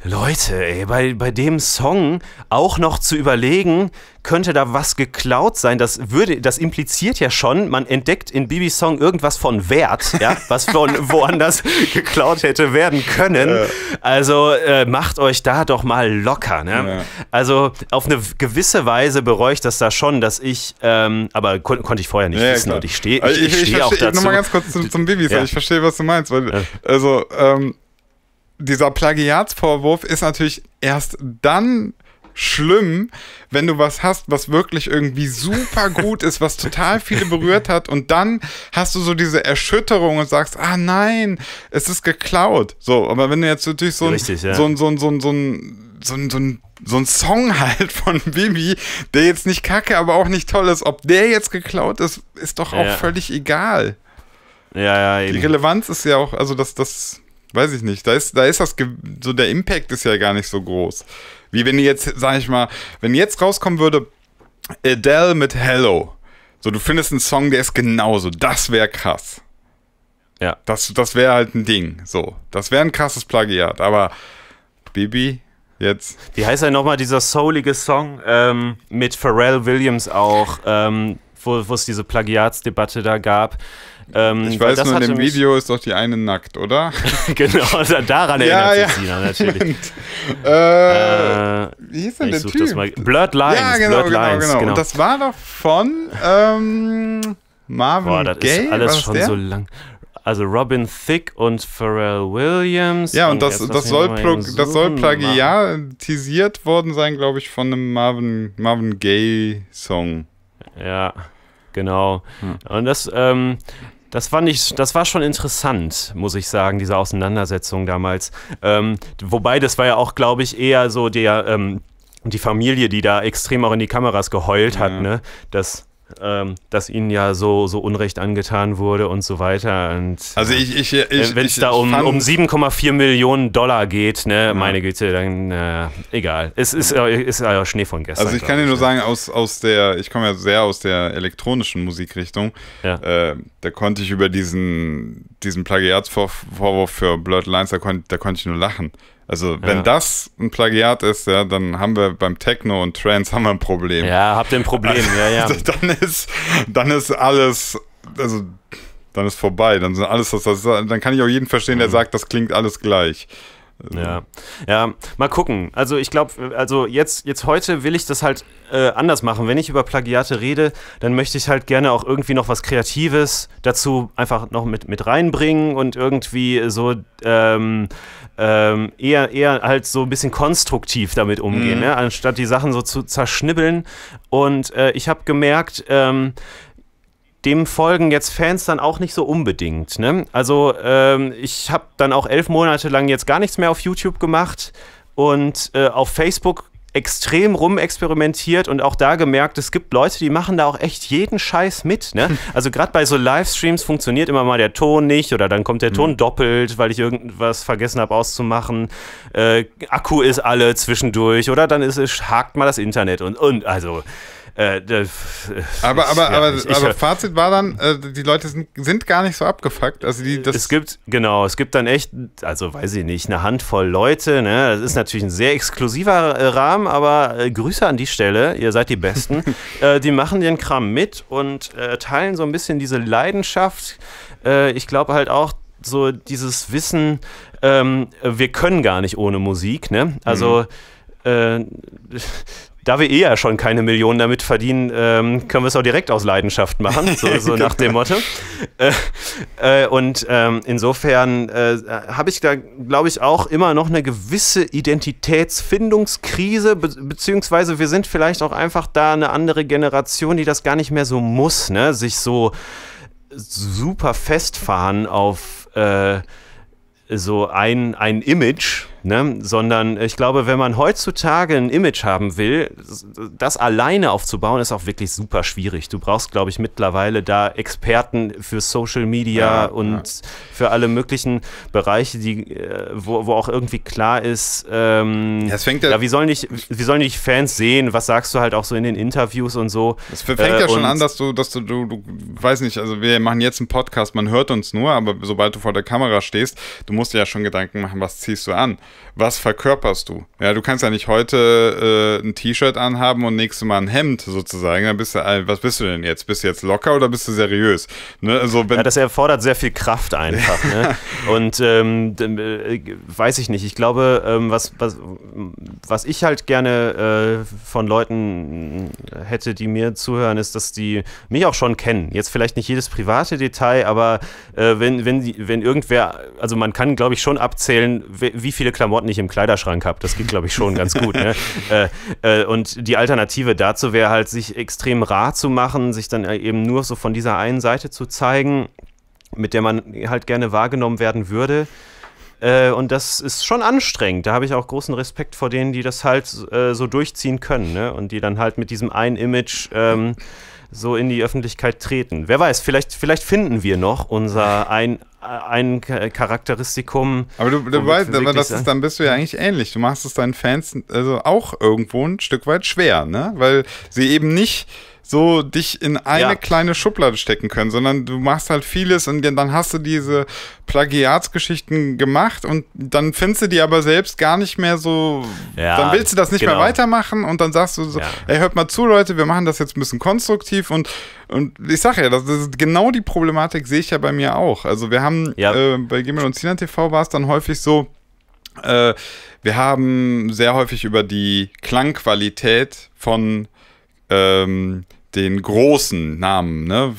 Leute, ey, bei, bei dem Song auch noch zu überlegen, könnte da was geklaut sein? Das würde, das impliziert ja schon, man entdeckt in Bibis Song irgendwas von Wert, ja, was von woanders geklaut hätte werden können. Ja. Also äh, macht euch da doch mal locker. Ne? Ja. Also auf eine gewisse Weise bereue ich das da schon, dass ich, ähm, aber kon konnte ich vorher nicht ja, wissen klar. und ich stehe, ich, ich, also, ich, ich steh auch dazu. Nochmal ganz kurz zum, zum Bibis, ich verstehe, was du meinst, weil also ähm, dieser Plagiatsvorwurf ist natürlich erst dann schlimm, wenn du was hast, was wirklich irgendwie super gut ist, was total viele berührt hat und dann hast du so diese Erschütterung und sagst, ah nein, es ist geklaut. So, aber wenn du jetzt natürlich so ein, Song halt von Bibi, der jetzt nicht kacke, aber auch nicht toll ist, ob der jetzt geklaut ist, ist doch auch ja. völlig egal. Ja, ja, eben. Die Relevanz ist ja auch, also das, das, Weiß ich nicht. Da ist, da ist das, so der Impact ist ja gar nicht so groß. Wie wenn jetzt, sag ich mal, wenn jetzt rauskommen würde, Adele mit Hello. So, du findest einen Song, der ist genauso. Das wäre krass. Ja. Das, das wäre halt ein Ding. So. Das wäre ein krasses Plagiat. Aber Bibi, jetzt. Wie heißt er nochmal, dieser soulige Song ähm, mit Pharrell Williams auch, ähm, wo es diese Plagiatsdebatte da gab? Ähm, ich weiß nur, in dem Video ist doch die eine nackt, oder? genau, also daran ja, erinnert ja. sich Sina natürlich. Und, äh, äh, wie hieß denn der Typ? Das mal. Blurred Lines. Ja, genau, Blurred genau, Lines, genau. genau. Und das war doch von ähm, Marvin Boah, das Gay? ist alles Was schon der? so lang also Robin Thicke und Pharrell Williams. Ja, und, und hm, das, das soll, das soll plagiatisiert worden sein, glaube ich, von einem Marvin, Marvin Gaye-Song. Ja, genau. Hm. Und das, ähm, das fand ich, das war schon interessant, muss ich sagen, diese Auseinandersetzung damals. Ähm, wobei, das war ja auch, glaube ich, eher so der, ähm, die Familie, die da extrem auch in die Kameras geheult ja. hat, mhm. ne? Das ähm, dass ihnen ja so, so Unrecht angetan wurde und so weiter. Und, also ich, ich, äh, ich wenn es da um, um 7,4 Millionen Dollar geht, ne, ja. meine Güte, dann äh, egal. Es ist, äh, ist äh, Schnee von gestern. Also ich kann dir nur ne? sagen, aus, aus der, ich komme ja sehr aus der elektronischen Musikrichtung. Ja. Äh, da konnte ich über diesen, diesen Plagiatsvorwurf für Blurred Lines, da, kon, da konnte ich nur lachen. Also wenn ja. das ein Plagiat ist, ja, dann haben wir beim Techno und Trance haben wir ein Problem. Ja, habt ihr ein Problem, ja, ja. Also, dann ist, dann ist alles, also dann ist vorbei, dann sind alles, das, das, dann kann ich auch jeden verstehen, der mhm. sagt, das klingt alles gleich. Also. Ja. ja, mal gucken. Also ich glaube, also jetzt, jetzt heute will ich das halt äh, anders machen. Wenn ich über Plagiate rede, dann möchte ich halt gerne auch irgendwie noch was Kreatives dazu einfach noch mit, mit reinbringen und irgendwie so ähm, ähm, eher, eher halt so ein bisschen konstruktiv damit umgehen, mhm. ne? anstatt die Sachen so zu zerschnibbeln. Und äh, ich habe gemerkt, ähm, dem folgen jetzt Fans dann auch nicht so unbedingt. Ne? Also ähm, ich habe dann auch elf Monate lang jetzt gar nichts mehr auf YouTube gemacht und äh, auf Facebook extrem rumexperimentiert und auch da gemerkt, es gibt Leute, die machen da auch echt jeden Scheiß mit. Ne? Hm. Also gerade bei so Livestreams funktioniert immer mal der Ton nicht oder dann kommt der Ton mhm. doppelt, weil ich irgendwas vergessen habe auszumachen. Äh, Akku ist alle zwischendurch oder dann ist, hakt mal das Internet und, und also äh, das, äh, aber aber, ja, aber, ich, ich, Fazit war dann, äh, die Leute sind, sind gar nicht so abgefuckt. Also die, das es gibt, genau, es gibt dann echt, also weiß ich nicht, eine Handvoll Leute. Ne? Das ist natürlich ein sehr exklusiver äh, Rahmen, aber äh, Grüße an die Stelle, ihr seid die Besten. Äh, die machen den Kram mit und teilen so ein bisschen diese Leidenschaft. ich glaube halt auch, so dieses Wissen, ähm, wir können gar nicht ohne Musik, ne? Also mhm. äh, da wir eh ja schon keine Millionen damit verdienen, ähm, können wir es auch direkt aus Leidenschaft machen, so, so nach dem Motto. Äh, äh, und ähm, insofern äh, habe ich da, glaube ich, auch immer noch eine gewisse Identitätsfindungskrise, be beziehungsweise wir sind vielleicht auch einfach da eine andere Generation, die das gar nicht mehr so muss, ne? sich so super festfahren auf äh, so ein, ein Image Ne? Sondern ich glaube, wenn man heutzutage ein Image haben will, das alleine aufzubauen, ist auch wirklich super schwierig. Du brauchst, glaube ich, mittlerweile da Experten für Social Media ja, und ja. für alle möglichen Bereiche, die, äh, wo, wo auch irgendwie klar ist, ähm, das fängt ja, ja, wie, sollen dich Fans sehen, was sagst du halt auch so in den Interviews und so. Es fängt äh, ja schon an, dass du, dass du, du, du, weiß nicht, also wir machen jetzt einen Podcast, man hört uns nur, aber sobald du vor der Kamera stehst, du musst dir ja schon Gedanken machen, was ziehst du an was verkörperst du? Ja, du kannst ja nicht heute äh, ein T-Shirt anhaben und nächstes Mal ein Hemd sozusagen. Dann bist du, was bist du denn jetzt? Bist du jetzt locker oder bist du seriös? Ne? Also, ja, das erfordert sehr viel Kraft einfach. ne? Und ähm, äh, weiß ich nicht. Ich glaube, ähm, was, was, was ich halt gerne äh, von Leuten äh, hätte, die mir zuhören, ist, dass die mich auch schon kennen. Jetzt vielleicht nicht jedes private Detail, aber wenn, wenn, wenn irgendwer, also man kann, glaube ich, schon abzählen, wie viele Klamotten Klamotten nicht im Kleiderschrank habe. Das geht, glaube ich, schon ganz gut. Ne? äh, äh, und die Alternative dazu wäre halt, sich extrem rar zu machen, sich dann äh, eben nur so von dieser einen Seite zu zeigen, mit der man halt gerne wahrgenommen werden würde. Äh, und das ist schon anstrengend. Da habe ich auch großen Respekt vor denen, die das halt äh, so durchziehen können ne? und die dann halt mit diesem einen Image. Ähm, so in die Öffentlichkeit treten. Wer weiß, vielleicht, vielleicht finden wir noch unser ein, ein Charakteristikum. Aber du, du weißt, aber das ist, dann bist du ja eigentlich ähnlich. Du machst es deinen Fans also auch irgendwo ein Stück weit schwer, ne? Weil sie eben nicht so dich in eine ja. kleine Schublade stecken können, sondern du machst halt vieles und dann hast du diese Plagiatsgeschichten gemacht und dann findest du die aber selbst gar nicht mehr so, ja, dann willst du das nicht genau. mehr weitermachen und dann sagst du so, ja. ey, hört mal zu, Leute, wir machen das jetzt ein bisschen konstruktiv und, und ich sag ja, das, ist genau die Problematik sehe ich ja bei mir auch. Also wir haben, äh, bei Gimmel und Sinan TV war es dann häufig so, äh, wir haben sehr häufig über die Klangqualität von ähm, den großen Namen ne,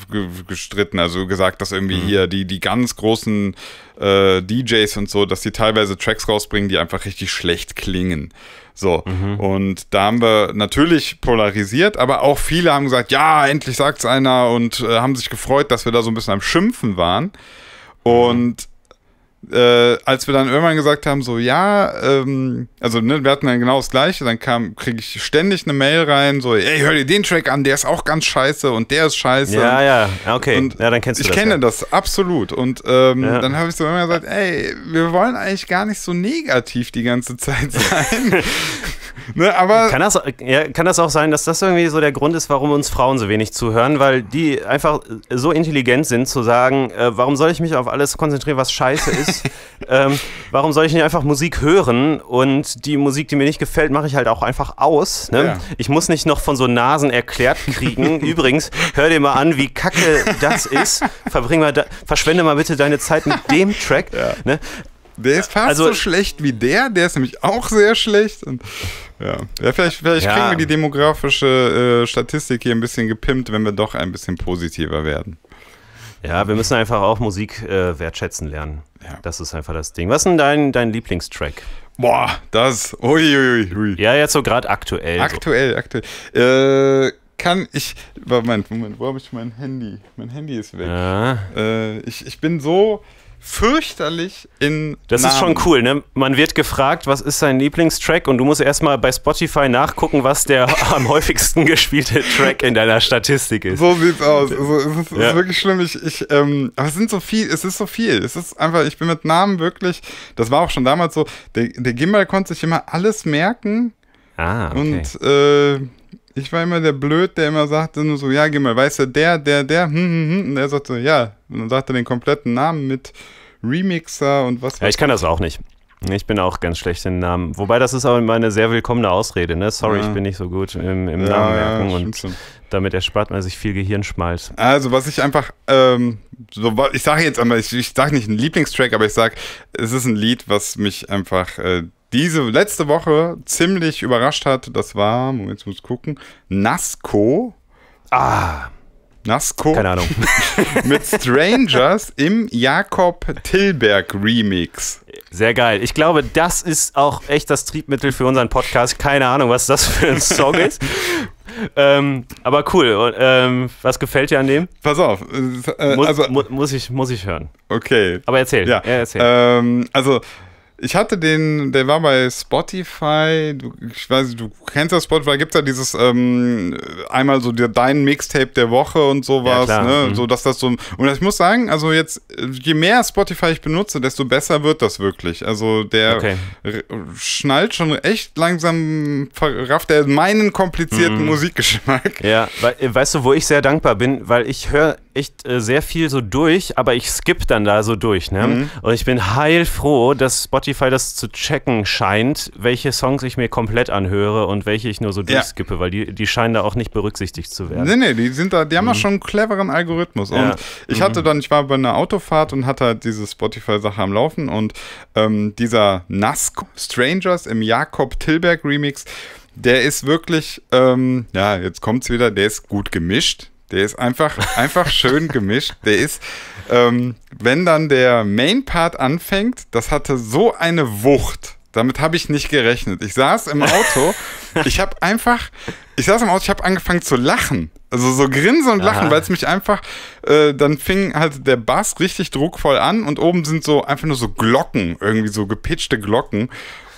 gestritten. Also gesagt, dass irgendwie mhm. hier die, die ganz großen äh, DJs und so, dass die teilweise Tracks rausbringen, die einfach richtig schlecht klingen. So, mhm. und da haben wir natürlich polarisiert, aber auch viele haben gesagt, ja, endlich sagt's einer und äh, haben sich gefreut, dass wir da so ein bisschen am Schimpfen waren. Mhm. Und äh, als wir dann irgendwann gesagt haben, so ja, ähm, also ne, wir hatten dann genau das gleiche, dann kam, kriege ich ständig eine Mail rein, so, ey, hör dir den Track an, der ist auch ganz scheiße und der ist scheiße. Ja, ja, okay. Und ja, dann kennst du ich das. Ich kenne ja. das, absolut. Und ähm, ja. dann habe ich so immer gesagt, ey, wir wollen eigentlich gar nicht so negativ die ganze Zeit sein. Ne, aber kann das, ja, kann das auch sein, dass das irgendwie so der Grund ist, warum uns Frauen so wenig zuhören, weil die einfach so intelligent sind zu sagen, äh, warum soll ich mich auf alles konzentrieren, was scheiße ist? ähm, warum soll ich nicht einfach Musik hören und die Musik, die mir nicht gefällt, mache ich halt auch einfach aus. Ne? Ja. Ich muss nicht noch von so Nasen erklärt kriegen. Übrigens, hör dir mal an, wie kacke das ist. Verbring mal da, verschwende mal bitte deine Zeit mit dem Track. Ja. Ne? Der ist fast also, so schlecht wie der, der ist nämlich auch sehr schlecht. Und ja. ja, vielleicht, vielleicht ja. kriegen wir die demografische äh, Statistik hier ein bisschen gepimpt, wenn wir doch ein bisschen positiver werden. Ja, wir müssen einfach auch Musik äh, wertschätzen lernen. Ja. Das ist einfach das Ding. Was ist denn dein, dein Lieblingstrack? Boah, das. Uiuiui. Ui, ui. Ja, jetzt so gerade aktuell. Aktuell, so. aktuell. Äh, kann ich. Moment, Moment, wo habe ich mein Handy? Mein Handy ist weg. Ja. Äh, ich, ich bin so fürchterlich in. Das Namen. ist schon cool, ne? Man wird gefragt, was ist sein Lieblingstrack und du musst erstmal bei Spotify nachgucken, was der am häufigsten gespielte Track in deiner Statistik ist. So sieht's aus. Also, es ist, ja. wirklich schlimm. Ich, ich, ähm, aber es sind so viel, es ist so viel. Es ist einfach, ich bin mit Namen wirklich, das war auch schon damals so, der, der Gimbal konnte sich immer alles merken. Ah, okay. Und äh, ich war immer der Blöd, der immer sagte nur so, ja, geh mal, weißt du, der, der, der, hm, hm, hm. Und er sagte, ja. Und dann sagte er den kompletten Namen mit Remixer und was. Ja, ich kann das auch nicht. Ich bin auch ganz schlecht in Namen. Wobei, das ist aber immer eine sehr willkommene Ausrede, ne? Sorry, ja. ich bin nicht so gut im, im ja, Namen merken. Ja, und schon. damit erspart man sich viel Gehirnschmalz. Also, was ich einfach, ähm, so, ich sage jetzt einmal, ich, ich sage nicht einen Lieblingstrack, aber ich sage, es ist ein Lied, was mich einfach äh, diese letzte Woche ziemlich überrascht hat, das war, Moment, ich muss gucken, Nasco. Ah. Nasco. Keine Ahnung. mit Strangers im Jakob Tilberg Remix. Sehr geil. Ich glaube, das ist auch echt das Triebmittel für unseren Podcast. Keine Ahnung, was das für ein Song ist. Ähm, aber cool. Und, ähm, was gefällt dir an dem? Pass auf. Äh, muss, also mu muss, ich, muss ich hören. Okay. Aber erzähl. Ja. ja erzähl. Ähm, also, ich hatte den, der war bei Spotify, du, ich weiß nicht, du kennst ja Spotify, gibt es ja dieses ähm, einmal so der, dein Mixtape der Woche und sowas, ja, ne? Mhm. So dass das so. Und ich muss sagen, also jetzt, je mehr Spotify ich benutze, desto besser wird das wirklich. Also der okay. schnallt schon echt langsam, verrafft er meinen komplizierten mhm. Musikgeschmack. Ja, weil, weißt du, wo ich sehr dankbar bin, weil ich höre echt äh, sehr viel so durch, aber ich skippe dann da so durch. Ne? Mhm. Und ich bin heilfroh, dass Spotify das zu checken scheint, welche Songs ich mir komplett anhöre und welche ich nur so durchskippe, ja. weil die, die scheinen da auch nicht berücksichtigt zu werden. Nee, nee, die sind da, die haben mhm. ja schon einen cleveren Algorithmus. Ja. Und ich hatte mhm. dann, ich war bei einer Autofahrt und hatte halt diese Spotify-Sache am Laufen und ähm, dieser Nasco Strangers im Jakob Tilberg Remix, der ist wirklich, ähm, ja, jetzt kommt es wieder, der ist gut gemischt. Der ist einfach, einfach schön gemischt. Der ist, ähm, wenn dann der Main-Part anfängt, das hatte so eine Wucht. Damit habe ich nicht gerechnet. Ich saß im Auto, ich habe einfach, ich saß im Auto, ich habe angefangen zu lachen. Also so grinsen und lachen, weil es mich einfach, äh, dann fing halt der Bass richtig druckvoll an und oben sind so einfach nur so Glocken, irgendwie so gepitchte Glocken.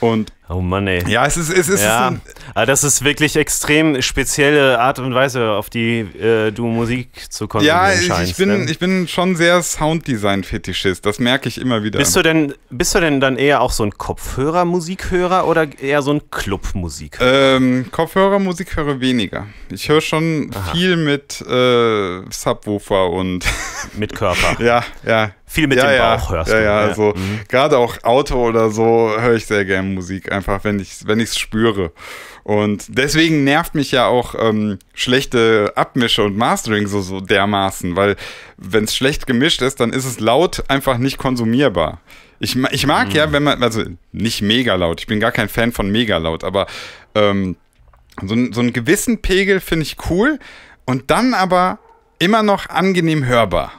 Und oh Mann, ey. Ja, es ist. Es ist ja. Ein, ah, das ist wirklich extrem spezielle Art und Weise, auf die äh, du Musik zu konsumieren ja, Ja, ich, ich, bin, ne? ich bin schon sehr Sounddesign-Fetischist. Das merke ich immer wieder. Bist du, denn, bist du denn dann eher auch so ein Kopfhörer-Musikhörer oder eher so ein Club-Musikhörer? Ähm, Kopfhörer-Musik höre weniger. Ich höre schon Aha. viel mit äh, Subwoofer und. mit Körper. ja, ja viel mit ja, dem ja. Bauch hörst. Ja, du, ja, ja. also mhm. gerade auch Auto oder so höre ich sehr gerne Musik, einfach wenn ich es wenn spüre. Und deswegen nervt mich ja auch ähm, schlechte Abmische und Mastering so, so dermaßen, weil wenn es schlecht gemischt ist, dann ist es laut einfach nicht konsumierbar. Ich, ich mag mhm. ja, wenn man, also nicht mega laut, ich bin gar kein Fan von mega laut, aber ähm, so, so einen gewissen Pegel finde ich cool und dann aber immer noch angenehm hörbar.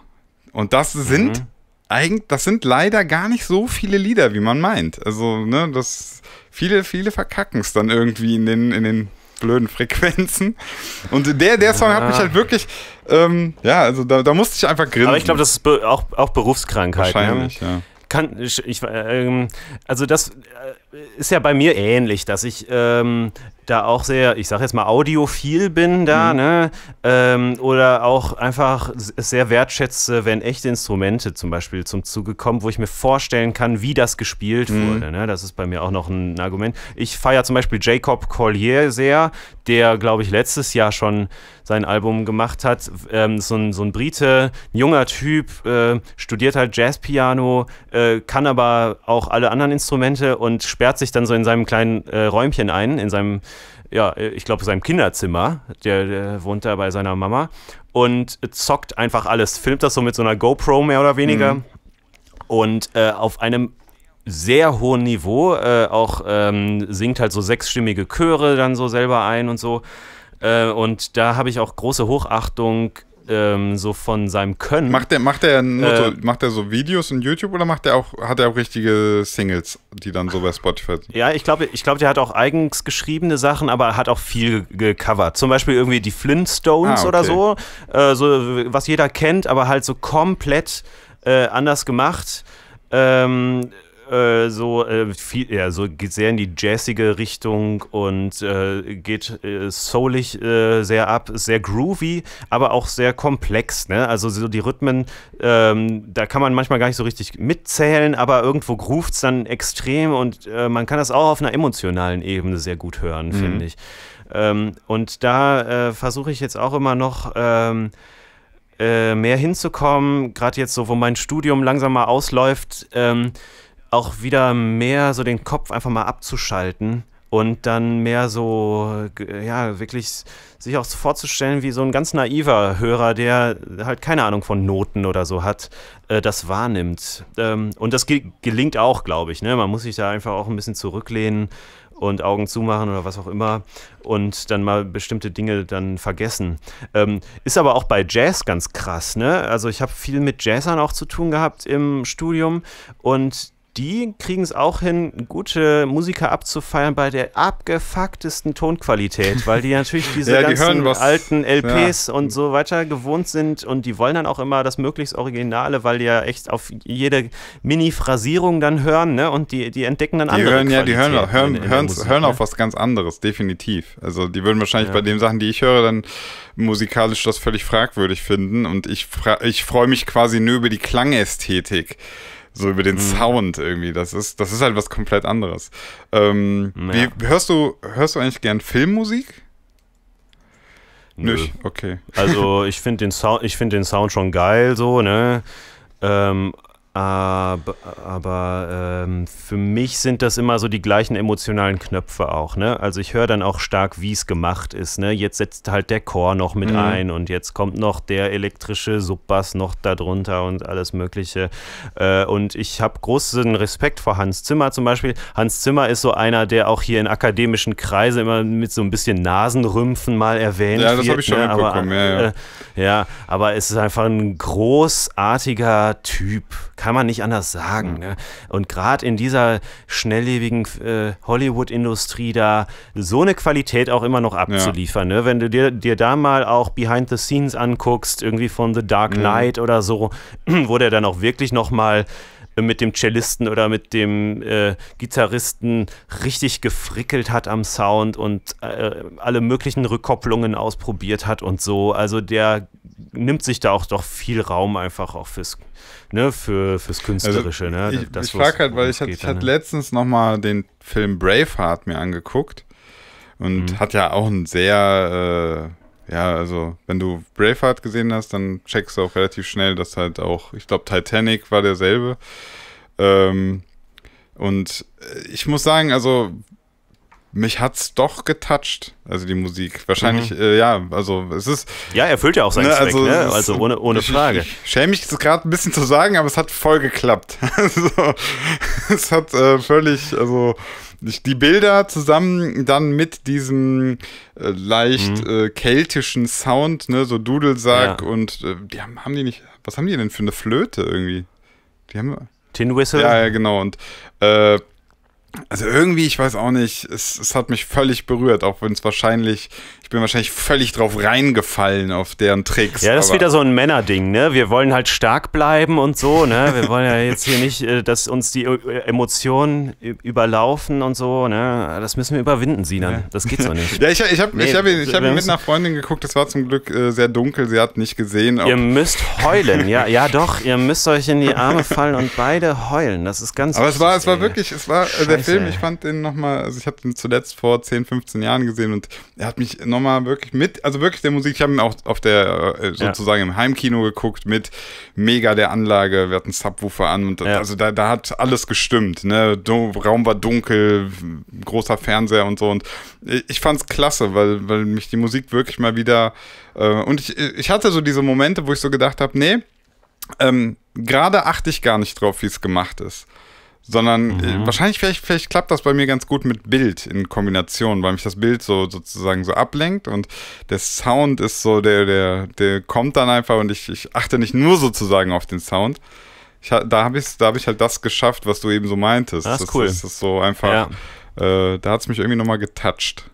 Und das sind mhm eigentlich, das sind leider gar nicht so viele Lieder, wie man meint. Also, ne, das, viele, viele verkacken es dann irgendwie in den, in den blöden Frequenzen. Und der, der Song ja. hat mich ah. halt wirklich, ähm, ja, also da, da musste ich einfach grinsen. Aber ich glaube, das ist auch, auch Berufskrankheit. Ne? Wahrscheinlich, ne? ja. Kann, ich, ich ähm, also das, äh, ist ja bei mir ähnlich, dass ich ähm, da auch sehr, ich sag jetzt mal, audiophil bin da, mhm. ne? Ähm, oder auch einfach sehr wertschätze, wenn echte Instrumente zum Beispiel zum Zuge kommen, wo ich mir vorstellen kann, wie das gespielt mhm. wurde. Ne? Das ist bei mir auch noch ein, Argument. Ich feiere zum Beispiel Jacob Collier sehr, der, glaube ich, letztes Jahr schon sein Album gemacht hat. Ähm, so, ein, so ein Brite, ein junger Typ, äh, studiert halt Jazzpiano, äh, kann aber auch alle anderen Instrumente und spielt sperrt sich dann so in seinem kleinen äh, Räumchen ein, in seinem, ja, ich glaube, seinem Kinderzimmer. Der, der, wohnt da bei seiner Mama und zockt einfach alles. Filmt das so mit so einer GoPro mehr oder weniger. Mhm. Und äh, auf einem sehr hohen Niveau. Äh, auch ähm, singt halt so sechsstimmige Chöre dann so selber ein und so. Äh, und da habe ich auch große Hochachtung ähm, so von seinem Können. Macht der, macht der nur äh, so, macht der so Videos in YouTube oder macht der auch, hat er auch richtige Singles, die dann so bei Spotify sind? Ja, ich glaube, ich glaub, der hat auch eigens geschriebene Sachen, aber hat auch viel gecovert. Zum Beispiel irgendwie die Flintstones ah, okay. oder so, äh, so, was jeder kennt, aber halt so komplett äh, anders gemacht. Ähm, äh, so, äh, viel, ja, so geht sehr in die jazzige Richtung und äh, geht äh, soulig äh, sehr ab, sehr groovy, aber auch sehr komplex. Ne? Also so die Rhythmen, ähm, da kann man manchmal gar nicht so richtig mitzählen, aber irgendwo groovt es dann extrem und äh, man kann das auch auf einer emotionalen Ebene sehr gut hören, mhm. finde ich. Ähm, und da versuche ich jetzt auch immer noch... Ähm, mehr hinzukommen, gerade jetzt so, wo mein Studium langsam mal ausläuft, ähm, auch wieder mehr so den Kopf einfach mal abzuschalten und dann mehr so, ja, wirklich sich auch vorzustellen wie so ein ganz naiver Hörer, der halt keine Ahnung von Noten oder so hat, äh, das wahrnimmt. Ähm, und das ge gelingt auch, glaube ich. Ne? Man muss sich da einfach auch ein bisschen zurücklehnen und Augen zumachen oder was auch immer und dann mal bestimmte Dinge dann vergessen. Ähm, ist aber auch bei Jazz ganz krass, ne? Also ich habe viel mit Jazzern auch zu tun gehabt im Studium und die kriegen es auch hin, gute Musiker abzufeiern bei der abgefucktesten Tonqualität, weil die natürlich diese ja, die ganzen was, alten LPs ja. und so weiter gewohnt sind und die wollen dann auch immer das möglichst Originale, weil die ja echt auf jede Mini-Phrasierung dann hören, ne? Und die, die entdecken dann die andere hören, Ja, die hören, hören, hören, Musik, hören ne? auf was ganz anderes, definitiv. Also die würden wahrscheinlich ja. bei den Sachen, die ich höre, dann musikalisch das völlig fragwürdig finden und ich, ich freue mich quasi nur über die Klangästhetik. So über den mhm. Sound irgendwie. Das ist, das ist halt was komplett anderes. Ähm, ja. wie, hörst, du, hörst du eigentlich gern Filmmusik? Nö. Nicht? Okay. Also ich finde den Sound, ich finde den Sound schon geil, so, ne? Ähm, aber, aber ähm, für mich sind das immer so die gleichen emotionalen Knöpfe auch. Ne? Also ich höre dann auch stark, wie es gemacht ist. Ne? Jetzt setzt halt der Chor noch mit mhm. ein und jetzt kommt noch der elektrische Subbass noch darunter und alles Mögliche. Äh, und ich habe großen Respekt vor Hans Zimmer zum Beispiel. Hans Zimmer ist so einer, der auch hier in akademischen Kreisen immer mit so ein bisschen Nasenrümpfen mal erwähnt wird. Ja, das habe ich schon ne? mitbekommen, aber, ja, ja. Äh, ja, aber es ist einfach ein großartiger Typ, kann man nicht anders sagen. Mhm. Ne? Und gerade in dieser schnelllebigen äh, Hollywood-Industrie da so eine Qualität auch immer noch abzuliefern. Ja. Ne? Wenn du dir, dir da mal auch Behind the Scenes anguckst, irgendwie von The Dark mhm. Knight mhm. oder so, wo der dann auch wirklich nochmal. Äh, mit dem Cellisten oder mit dem äh, Gitarristen richtig gefrickelt hat am Sound und äh, alle möglichen Rückkopplungen ausprobiert hat und so. Also der nimmt sich da auch doch viel Raum einfach auch fürs, ne, für, fürs Künstlerische. Also, ne? Ich, das, ich frage halt, weil ich, hatte, ich hatte ne? letztens nochmal den Film Braveheart mir angeguckt und mhm. hat ja auch einen sehr äh, ja, also wenn du Braveheart gesehen hast, dann checkst du auch relativ schnell, dass halt auch, ich glaube, Titanic war derselbe. Ähm, und äh, ich muss sagen, also mich hat's doch getoucht, also die Musik. Wahrscheinlich, mhm. äh, ja, also es ist. Ja, erfüllt ja auch seinen ne, Zweck, also, ne? also ohne, ohne Frage. Ich, ich schäme mich gerade ein bisschen zu sagen, aber es hat voll geklappt. also, es hat äh, völlig, also die Bilder zusammen dann mit diesem äh, leicht mhm. äh, keltischen Sound, ne, so Dudelsack ja. und äh, die haben, haben die nicht, was haben die denn für eine Flöte irgendwie? Die haben. Tin Whistle? Ja, ja, genau. Und äh, also irgendwie, ich weiß auch nicht, es, es hat mich völlig berührt, auch wenn es wahrscheinlich bin wahrscheinlich völlig drauf reingefallen auf deren Tricks. Ja, das ist wieder so ein Männerding, ne? Wir wollen halt stark bleiben und so, ne? Wir wollen ja jetzt hier nicht, äh, dass uns die äh, Emotionen überlaufen und so, ne? Das müssen wir überwinden, Sinan. Ja. Das geht so nicht. ja, ich, ich habe nee, ich hab, ich hab mit einer Freundin geguckt, es war zum Glück äh, sehr dunkel, sie hat nicht gesehen. Ihr müsst heulen, ja, ja doch, ihr müsst euch in die Arme fallen und beide heulen. Das ist ganz Aber lustig, es war, es war wirklich, es war äh, Scheiße, der Film, ich fand den nochmal, also ich habe den zuletzt vor 10, 15 Jahren gesehen und er hat mich nochmal nochmal wirklich mit, also wirklich der Musik. Ich habe ihn auch auf der, äh, sozusagen ja. im Heimkino geguckt mit mega der Anlage. Wir hatten Subwoofer an und ja. also da, da hat alles gestimmt. Ne? Raum war dunkel, großer Fernseher und so. Und ich fand es klasse, weil, weil mich die Musik wirklich mal wieder. Äh, und ich, ich hatte so diese Momente, wo ich so gedacht habe, nee, ähm, gerade achte ich gar nicht drauf, wie es gemacht ist sondern äh, mhm. äh, wahrscheinlich vielleicht, vielleicht klappt das bei mir ganz gut mit Bild in Kombination, weil mich das Bild so sozusagen so ablenkt und der Sound ist so, der, der, der kommt dann einfach und ich, ich achte nicht nur sozusagen auf den Sound. Ich, da habe ich, da hab ich halt das geschafft, was du eben so meintest. Das ist das, cool. Das ist so einfach, ja. äh, da hat es mich irgendwie nochmal getoucht.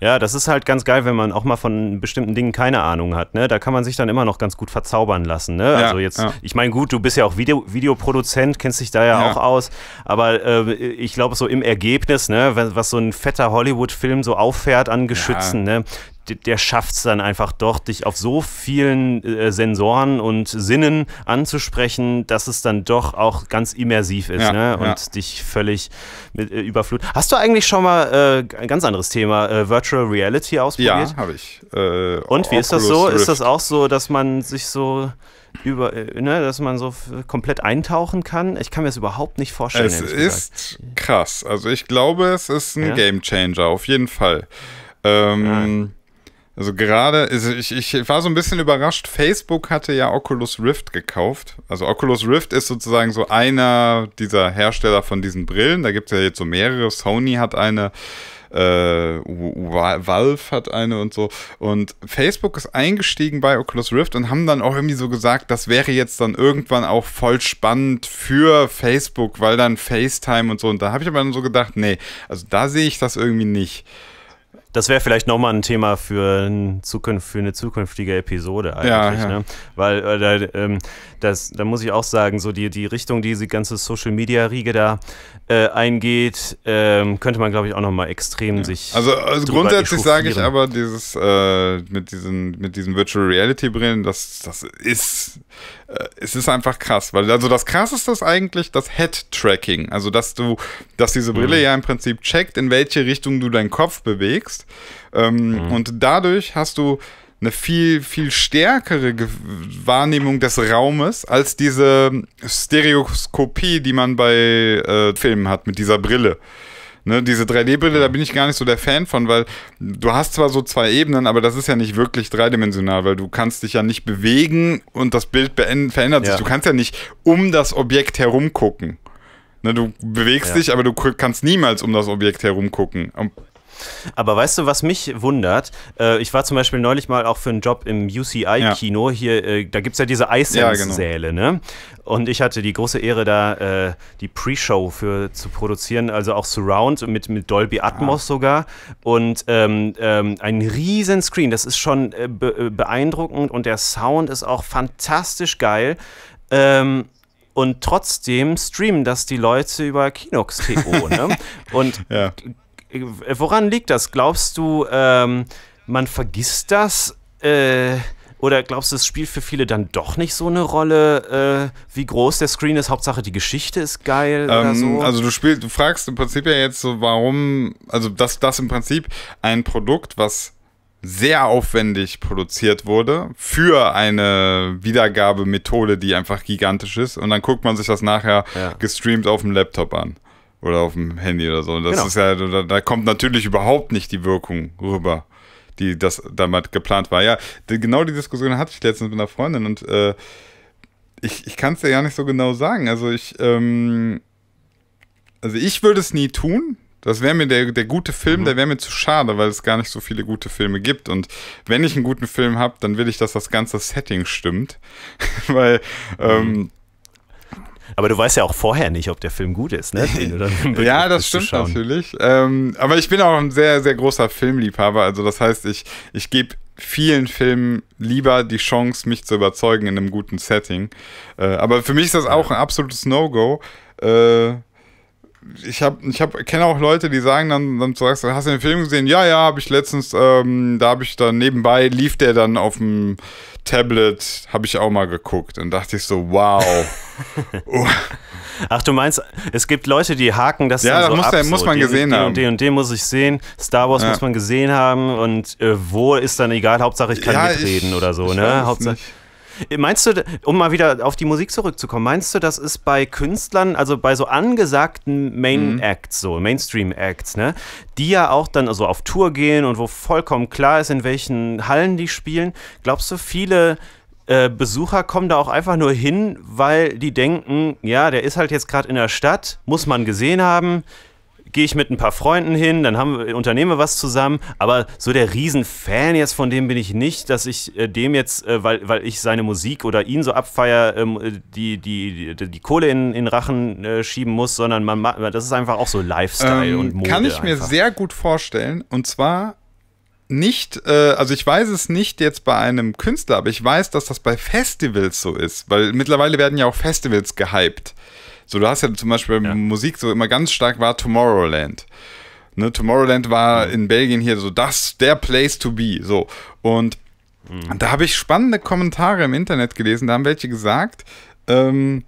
Ja, das ist halt ganz geil, wenn man auch mal von bestimmten Dingen keine Ahnung hat. Ne? Da kann man sich dann immer noch ganz gut verzaubern lassen. Ne? Ja, also jetzt, ja. ich meine, gut, du bist ja auch Video Videoproduzent, kennst dich da ja, ja. auch aus. Aber äh, ich glaube, so im Ergebnis, ne, was so ein fetter Hollywood-Film so auffährt an Geschützen, ne, der schafft es dann einfach doch, dich auf so vielen äh, Sensoren und Sinnen anzusprechen, dass es dann doch auch ganz immersiv ist ja, ne? und ja. dich völlig mit, äh, überflutet. Hast du eigentlich schon mal äh, ein ganz anderes Thema, äh, Virtual Reality ausprobiert? Ja, habe ich. Äh, und wie Oculus ist das so? Rift. Ist das auch so, dass man sich so über, äh, ne, dass man so komplett eintauchen kann. Ich kann mir das überhaupt nicht vorstellen. Es ist krass. Also ich glaube, es ist ein ja? Changer, auf jeden Fall. Ähm, also gerade, also ich, ich war so ein bisschen überrascht, Facebook hatte ja Oculus Rift gekauft. Also Oculus Rift ist sozusagen so einer dieser Hersteller von diesen Brillen. Da gibt es ja jetzt so mehrere. Sony hat eine, äh, Valve hat eine und so. Und Facebook ist eingestiegen bei Oculus Rift und haben dann auch irgendwie so gesagt, das wäre jetzt dann irgendwann auch voll spannend für Facebook, weil dann FaceTime und so. Und da habe ich aber dann so gedacht, nee, also da sehe ich das irgendwie nicht das wäre vielleicht nochmal ein Thema für, ein Zukunft, für, eine zukünftige Episode eigentlich. Ja, ja. Ne? Weil äh, äh, das, da muss ich auch sagen, so die, die Richtung, die diese ganze Social-Media-Riege da äh, eingeht, ähm, könnte man, glaube ich, auch nochmal extrem ja. sich. Also, also grundsätzlich sage ich aber, dieses äh, mit diesen, mit diesen Virtual Reality-Brillen, das, das ist äh, es ist einfach krass, weil also das krasseste ist eigentlich das Head-Tracking, also dass du, dass diese Brille mhm. ja im Prinzip checkt, in welche Richtung du deinen Kopf bewegst ähm, mhm. und dadurch hast du eine viel, viel stärkere Ge Wahrnehmung des Raumes als diese Stereoskopie, die man bei äh, Filmen hat mit dieser Brille. Ne, diese 3 d brille da bin ich gar nicht so der Fan von, weil du hast zwar so zwei Ebenen, aber das ist ja nicht wirklich dreidimensional, weil du kannst dich ja nicht bewegen und das Bild verändert sich. Ja. Du kannst ja nicht um das Objekt herum gucken. Ne, du bewegst ja. dich, aber du kannst niemals um das Objekt herum gucken. Aber weißt du, was mich wundert? Äh, ich war zum Beispiel neulich mal auch für einen Job im UCI-Kino. Hier, äh, da gibt es ja diese iSense-Säle, genau. ne? Und ich hatte die große Ehre, da äh, die Pre-Show für zu produzieren, also auch Surround mit, mit Dolby ah. Atmos ah. sogar. Und ähm, ähm, ein riesen Screen, das ist schon äh, be äh, beeindruckend und der Sound ist auch fantastisch geil. Ähm, und trotzdem streamen das die Leute über Kinox.to. Ne? und ja. Äh, woran liegt das? Glaubst du, ähm, man vergisst das? Äh, oder glaubst du, es spielt für viele dann doch nicht so eine Rolle, äh, wie groß der Screen ist? Hauptsache die Geschichte ist geil ähm, oder so? Also du spielst, du fragst im Prinzip ja jetzt so, warum, also dass das im Prinzip ein Produkt, was sehr aufwendig produziert wurde für eine Wiedergabemethode, die einfach gigantisch ist. Und dann guckt man sich das nachher ja. gestreamt auf dem Laptop an. Oder auf dem Handy oder so. das genau. ist ja, da, da kommt natürlich überhaupt nicht die Wirkung rüber die das damals geplant war. Ja, genau die Diskussion hatte ich letztens mit einer Freundin und äh, ich, ich kann es dir ja nicht so genau sagen. Also ich, ähm, also ich würde es nie tun. Das wäre mir der, der gute Film, mhm. der wäre mir zu schade, weil es gar nicht so viele gute Filme gibt. Und wenn ich einen guten Film habe, dann will ich, dass das ganze Setting stimmt. weil ähm, aber du weißt ja auch vorher nicht, ob der Film gut ist, ne? ja, das stimmt natürlich. Ähm, aber ich bin auch ein sehr, sehr großer Filmliebhaber. Also das heißt, ich, ich gebe vielen Filmen lieber die Chance, mich zu überzeugen in einem guten Setting. Äh, aber für mich ist das auch ein absolutes No-Go. Äh, ich habe, ich hab, kenne auch Leute, die sagen dann, dann sagst du, hast du den Film gesehen? Ja, ja, habe ich letztens, ähm, da habe ich dann nebenbei, lief der dann auf dem Tablet habe ich auch mal geguckt und dachte ich so, wow. oh. Ach, du meinst, es gibt Leute, die haken das ja, dann so muss, ab. Ja, muss man die, gesehen die, haben. Und den und den muss ich sehen. Star Wars ja. muss man gesehen haben. Und äh, wo ist dann egal. Hauptsache, ich kann ja, mitreden ich, oder so. Ne? Hauptsache. Nicht. Meinst du, um mal wieder auf die Musik zurückzukommen, meinst du, das ist bei Künstlern, also bei so angesagten Main mhm. Acts, so Mainstream Acts, ne, die ja auch dann also auf Tour gehen und wo vollkommen klar ist, in welchen Hallen die spielen, glaubst du, viele äh, Besucher kommen da auch einfach nur hin, weil die denken, ja, der ist halt jetzt gerade in der Stadt, muss man gesehen haben, gehe ich mit ein paar Freunden hin, dann haben, unternehmen wir was zusammen, aber so der Riesenfan jetzt von dem bin ich nicht, dass ich äh, dem jetzt, äh, weil, weil ich seine Musik oder ihn so abfeier, ähm, die, die, die, die, Kohle in, in Rachen äh, schieben muss, sondern man, das ist einfach auch so Lifestyle ähm, und Mode. Kann ich einfach. mir sehr gut vorstellen und zwar nicht, äh, also ich weiß es nicht jetzt bei einem Künstler, aber ich weiß, dass das bei Festivals so ist, weil mittlerweile werden ja auch Festivals gehypt. So, du hast ja zum Beispiel ja. Musik so immer ganz stark war Tomorrowland. Ne, Tomorrowland war mhm. in Belgien hier so das, der Place to be. So. Und mhm. da habe ich spannende Kommentare im Internet gelesen. Da haben welche gesagt, ähm,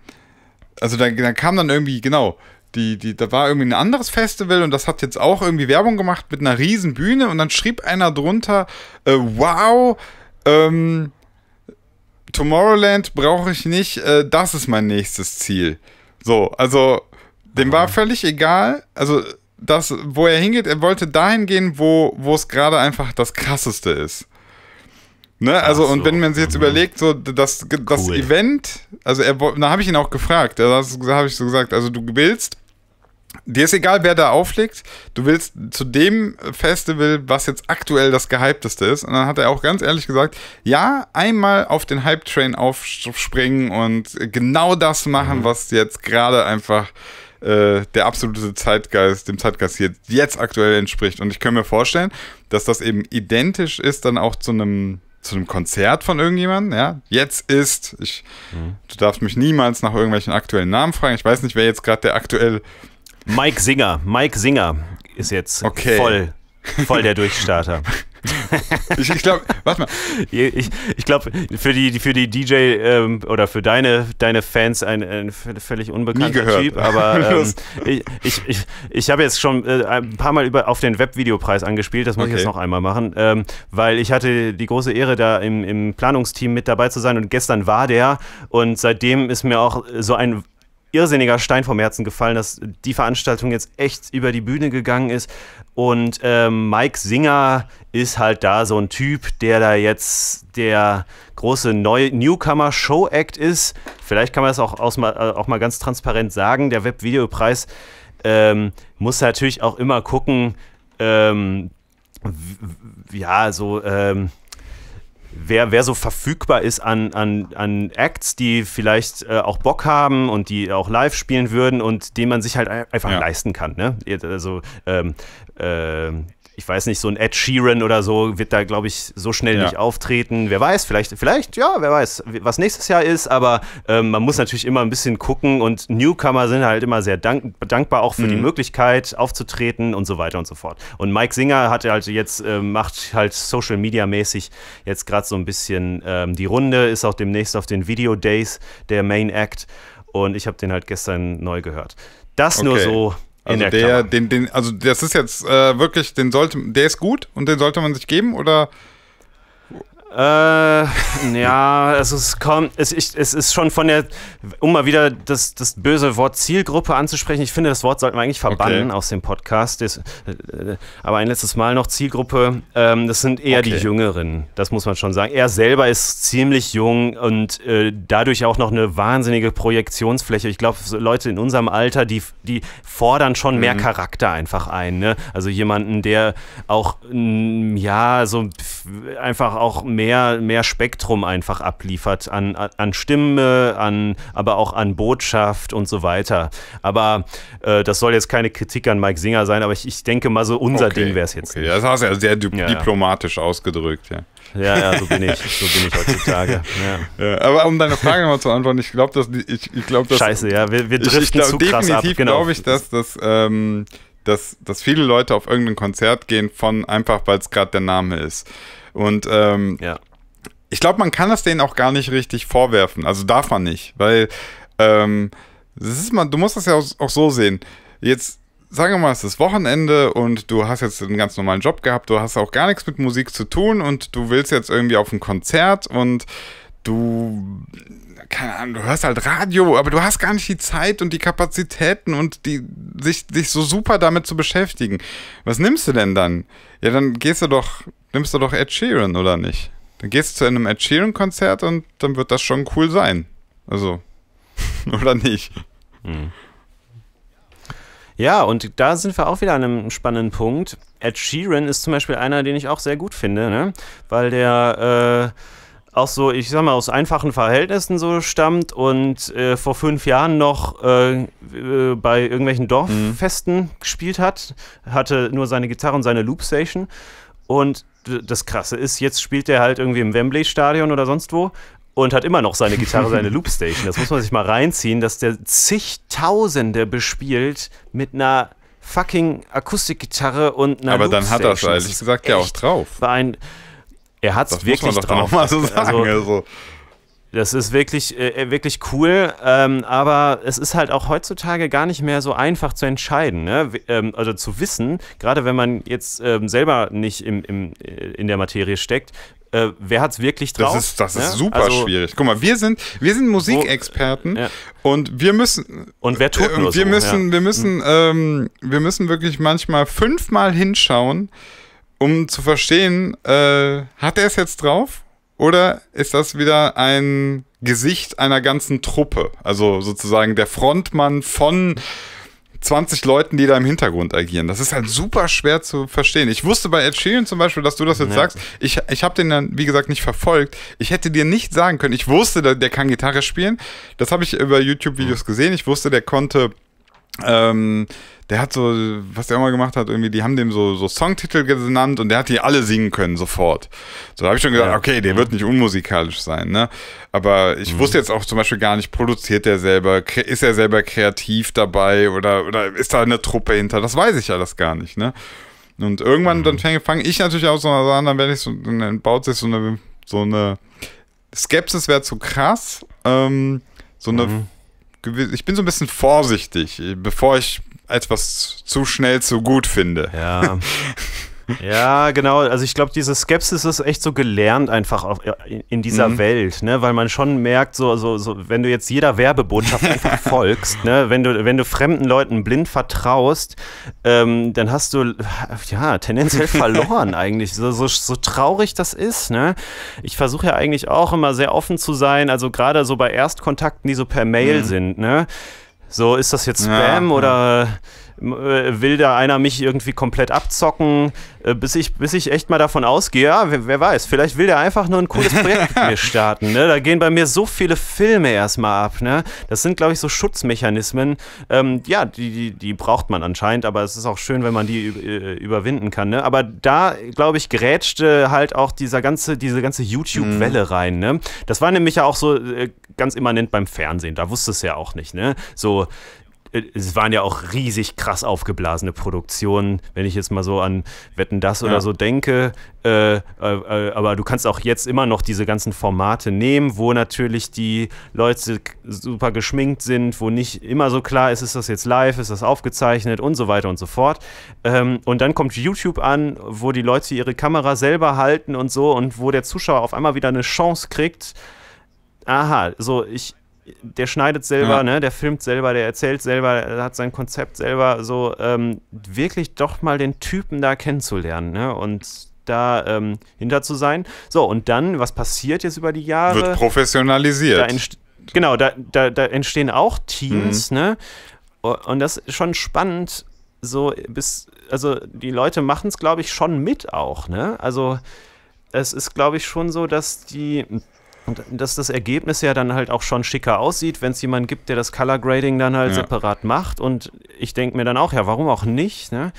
also da, da kam dann irgendwie, genau, die, die, da war irgendwie ein anderes Festival und das hat jetzt auch irgendwie Werbung gemacht mit einer riesen Bühne und dann schrieb einer drunter, äh, wow, ähm, Tomorrowland brauche ich nicht, äh, das ist mein nächstes Ziel. So, also dem war völlig egal, also das, wo er hingeht, er wollte dahin gehen, wo es gerade einfach das krasseste ist. Ne? Also, so, und wenn man sich jetzt mhm. überlegt, so das, das cool. Event, also er, da habe ich ihn auch gefragt, da habe ich so gesagt, also du willst Dir ist egal, wer da auflegt. Du willst zu dem Festival, was jetzt aktuell das gehypteste ist. Und dann hat er auch ganz ehrlich gesagt, ja, einmal auf den Hype-Train aufspringen und genau das machen, mhm. was jetzt gerade einfach äh, der absolute Zeitgeist, dem Zeitgeist jetzt, jetzt aktuell entspricht. Und ich kann mir vorstellen, dass das eben identisch ist dann auch zu einem zu einem Konzert von irgendjemandem, ja. Jetzt ist, ich, mhm. du darfst mich niemals nach irgendwelchen aktuellen Namen fragen. Ich weiß nicht, wer jetzt gerade der aktuell Mike Singer. Mike Singer ist jetzt okay. voll, voll der Durchstarter. ich, ich glaube, warte mal. Ich, ich glaube, für die, für die DJ ähm, oder für deine, deine Fans ein, ein völlig unbekannter Typ, aber ähm, ich, ich, ich, ich habe jetzt schon äh, ein paar Mal über, auf den Webvideopreis angespielt, das muss okay. ich jetzt noch einmal machen, ähm, weil ich hatte die große Ehre, da im, im Planungsteam mit dabei zu sein und gestern war der und seitdem ist mir auch so ein irrsinniger Stein vom Herzen gefallen, dass die Veranstaltung jetzt echt über die Bühne gegangen ist. Und ähm, Mike Singer ist halt da so ein Typ, der da jetzt der große Neu Newcomer Show Act ist. Vielleicht kann man das auch, mal, äh, auch mal ganz transparent sagen. Der Webvideopreis ähm, muss natürlich auch immer gucken, ähm, ja, so, ähm, wer, wer so verfügbar ist an, an, an Acts, die vielleicht äh, auch Bock haben und die auch live spielen würden und den man sich halt einfach ja. leisten kann. Ne? Also ähm, ähm, ich weiß nicht, so ein Ed Sheeran oder so wird da, glaube ich, so schnell ja. nicht auftreten. Wer weiß, vielleicht, vielleicht, ja, wer weiß, was nächstes Jahr ist, aber ähm, man muss natürlich immer ein bisschen gucken und Newcomer sind halt immer sehr dank dankbar auch für mhm. die Möglichkeit aufzutreten und so weiter und so fort. Und Mike Singer hat halt jetzt, äh, macht halt Social Media mäßig jetzt gerade so ein bisschen ähm, die Runde, ist auch demnächst auf den Video Days der Main Act und ich habe den halt gestern neu gehört. Das okay. nur so also der, der den, den, also das ist jetzt äh, wirklich, den sollte, der ist gut und den sollte man sich geben oder äh, ja, also es kommt, es, ich, es ist schon von der, um mal wieder das, das böse Wort Zielgruppe anzusprechen, ich finde, das Wort sollten wir eigentlich verbannen okay. aus dem Podcast. Das, äh, aber ein letztes Mal noch Zielgruppe, ähm, das sind eher okay. die Jüngeren, das muss man schon sagen. Er selber ist ziemlich jung und äh, dadurch auch noch eine wahnsinnige Projektionsfläche. Ich glaube, so Leute in unserem Alter, die, die fordern schon mhm. mehr Charakter einfach ein. Ne? Also jemanden, der auch, mh, mm, ja, so einfach auch mehr, mehr Spektrum einfach abliefert an, an Stimme, an, aber auch an Botschaft und so weiter. Aber äh, das soll jetzt keine Kritik an Mike Singer sein, aber ich, ich denke mal, so unser okay, Ding wäre es jetzt. Okay. Nicht. Das hast du ja sehr di ja, diplomatisch ja. ausgedrückt, ja. Ja, ja, so bin ich. So bin ich heutzutage. Ja. Ja, aber um deine Frage nochmal zu antworten, ich glaube, dass ich, ich glaube, dass Scheiße, ja, wir, wir driften ich, ich glaub, zu definitiv krass ab. Genau. glaube ich, dass das ähm, dass, dass viele Leute auf irgendein Konzert gehen von einfach, weil es gerade der Name ist. Und ähm, ja. ich glaube, man kann das denen auch gar nicht richtig vorwerfen. Also darf man nicht, weil ähm, das ist man, du musst das ja auch, auch so sehen. Jetzt sagen wir mal, es ist Wochenende und du hast jetzt einen ganz normalen Job gehabt, du hast auch gar nichts mit Musik zu tun und du willst jetzt irgendwie auf ein Konzert und du keine Ahnung, du hörst halt Radio, aber du hast gar nicht die Zeit und die Kapazitäten und die, sich, sich so super damit zu beschäftigen. Was nimmst du denn dann? Ja, dann gehst du doch, nimmst du doch Ed Sheeran, oder nicht? Dann gehst du zu einem Ed Sheeran-Konzert und dann wird das schon cool sein. Also, oder nicht? Mhm. Ja, und da sind wir auch wieder an einem spannenden Punkt. Ed Sheeran ist zum Beispiel einer, den ich auch sehr gut finde, ne? weil der äh, auch so, ich sag mal, aus einfachen Verhältnissen so stammt und äh, vor fünf Jahren noch äh, äh, bei irgendwelchen Dorffesten mhm. gespielt hat, hatte nur seine Gitarre und seine Loopstation. Und das Krasse ist, jetzt spielt er halt irgendwie im Wembley-Stadion oder sonst wo und hat immer noch seine Gitarre, seine Loopstation. Das muss man sich mal reinziehen, dass der zigtausende bespielt mit einer fucking Akustikgitarre und einer Aber Loopstation. dann hat er es ehrlich gesagt ja auch drauf. War ein er hat es wirklich muss man doch drauf. Mal so also, sagen, also, also. Das ist wirklich, äh, wirklich cool, ähm, aber es ist halt auch heutzutage gar nicht mehr so einfach zu entscheiden, ne? ähm, also zu wissen, gerade wenn man jetzt ähm, selber nicht im, im, äh, in der Materie steckt, äh, wer hat es wirklich drauf? Das ist, das ist ne? super also, schwierig. Guck mal, wir sind, wir sind Musikexperten wo, ja. und wir müssen. Und wer tut äh, wir, so, müssen, ja. wir müssen, wir hm. müssen, ähm, wir müssen wirklich manchmal fünfmal hinschauen um zu verstehen, äh, hat er es jetzt drauf? Oder ist das wieder ein Gesicht einer ganzen Truppe? Also sozusagen der Frontmann von 20 Leuten, die da im Hintergrund agieren. Das ist halt super schwer zu verstehen. Ich wusste bei Ed Sheeran zum Beispiel, dass du das jetzt ja. sagst. Ich, ich habe den dann, wie gesagt, nicht verfolgt. Ich hätte dir nicht sagen können. Ich wusste, der, kann Gitarre spielen. Das habe ich über YouTube-Videos hm. gesehen. Ich wusste, der konnte ähm, der hat so, was der immer gemacht hat, irgendwie, die haben dem so, so Songtitel genannt und der hat die alle singen können sofort. So, da habe ich schon gesagt, ja. okay, der wird mhm. nicht unmusikalisch sein, ne? Aber ich mhm. wusste jetzt auch zum Beispiel gar nicht, produziert der selber, ist er selber kreativ dabei oder, oder ist da eine Truppe hinter? Das weiß ich alles gar nicht, ne? Und irgendwann, mhm. dann fange fang ich natürlich auch so an, dann werde ich so, dann baut sich so eine, so eine Skepsis wäre zu krass, ähm, so eine mhm ich bin so ein bisschen vorsichtig, bevor ich etwas zu schnell zu gut finde. Ja. Ja, genau. Also ich glaube, diese Skepsis ist echt so gelernt einfach auf, in dieser mhm. Welt, ne? Weil man schon merkt, so, so, so, wenn du jetzt jeder Werbebotschaft einfach folgst, ne? Wenn du, wenn du fremden Leuten blind vertraust, ähm, dann hast du ja tendenziell verloren eigentlich. So, so, so traurig das ist, ne? Ich versuche ja eigentlich auch immer sehr offen zu sein, also gerade so bei Erstkontakten, die so per Mail mhm. sind, ne? So, ist das jetzt Spam ja, oder ja äh, will da einer mich irgendwie komplett abzocken, äh, bis, ich, bis ich echt mal davon ausgehe, ja, wer, wer weiß, vielleicht will der einfach nur ein cooles Projekt mit mir starten. Ne? Da gehen bei mir so viele Filme erstmal ab. Ne? Das sind, glaube ich, so Schutzmechanismen. Ähm, ja, die, die, die, braucht man anscheinend, aber es ist auch schön, wenn man die äh, überwinden kann. Ne? Aber da, glaube ich, grätschte halt auch dieser ganze, diese ganze YouTube-Welle mhm. rein. Ne? Das war nämlich ja auch so ganz immanent beim Fernsehen. Da wusste es ja auch nicht. Ne? So, äh, es waren ja auch riesig krass aufgeblasene Produktionen, wenn ich jetzt mal so an Wetten das oder so denke. Äh, äh, äh, aber du kannst auch jetzt immer noch diese ganzen Formate nehmen, wo natürlich die Leute super geschminkt sind, wo nicht immer so klar ist, ist das jetzt live, ist das aufgezeichnet und so weiter und so fort. Ähm, und dann kommt YouTube an, wo die Leute ihre Kamera selber halten und so und wo der Zuschauer auf einmal wieder eine Chance kriegt. Aha, so ich, der schneidet selber, ja. ne, der filmt selber, der erzählt selber, der hat sein Konzept selber, so ähm, wirklich doch mal den Typen da kennenzulernen, ne? Und da ähm, hinter zu sein. So, und dann, was passiert jetzt über die Jahre? Wird professionalisiert. Da genau, da, da, da, entstehen auch Teams, mhm. ne? Und das ist schon spannend, so bis, also die Leute machen es, glaube ich, schon mit auch, ne? Also es ist, glaube ich, schon so, dass die und dass das Ergebnis ja dann halt auch schon schicker aussieht, wenn es jemanden gibt, der das Color Grading dann halt ja. separat macht. Und ich denke mir dann auch, ja, warum auch nicht? Ne?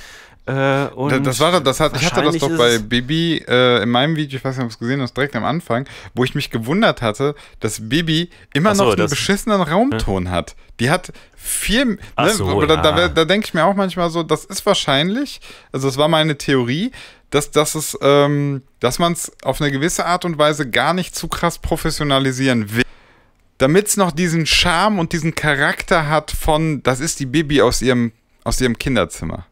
Äh, und das war das hat, ich hatte das doch bei Bibi äh, in meinem Video, ich weiß nicht, ob du es gesehen hast, direkt am Anfang, wo ich mich gewundert hatte, dass Bibi immer so, noch einen beschissenen Raumton hm? hat. Die hat viel. Ne, so, da, ja. da, da denke ich mir auch manchmal so, das ist wahrscheinlich, also das war meine Theorie, dass, dass, ähm, dass man es auf eine gewisse Art und Weise gar nicht zu krass professionalisieren will damit es noch diesen Charme und diesen Charakter hat von, das ist die Bibi aus ihrem, aus ihrem Kinderzimmer.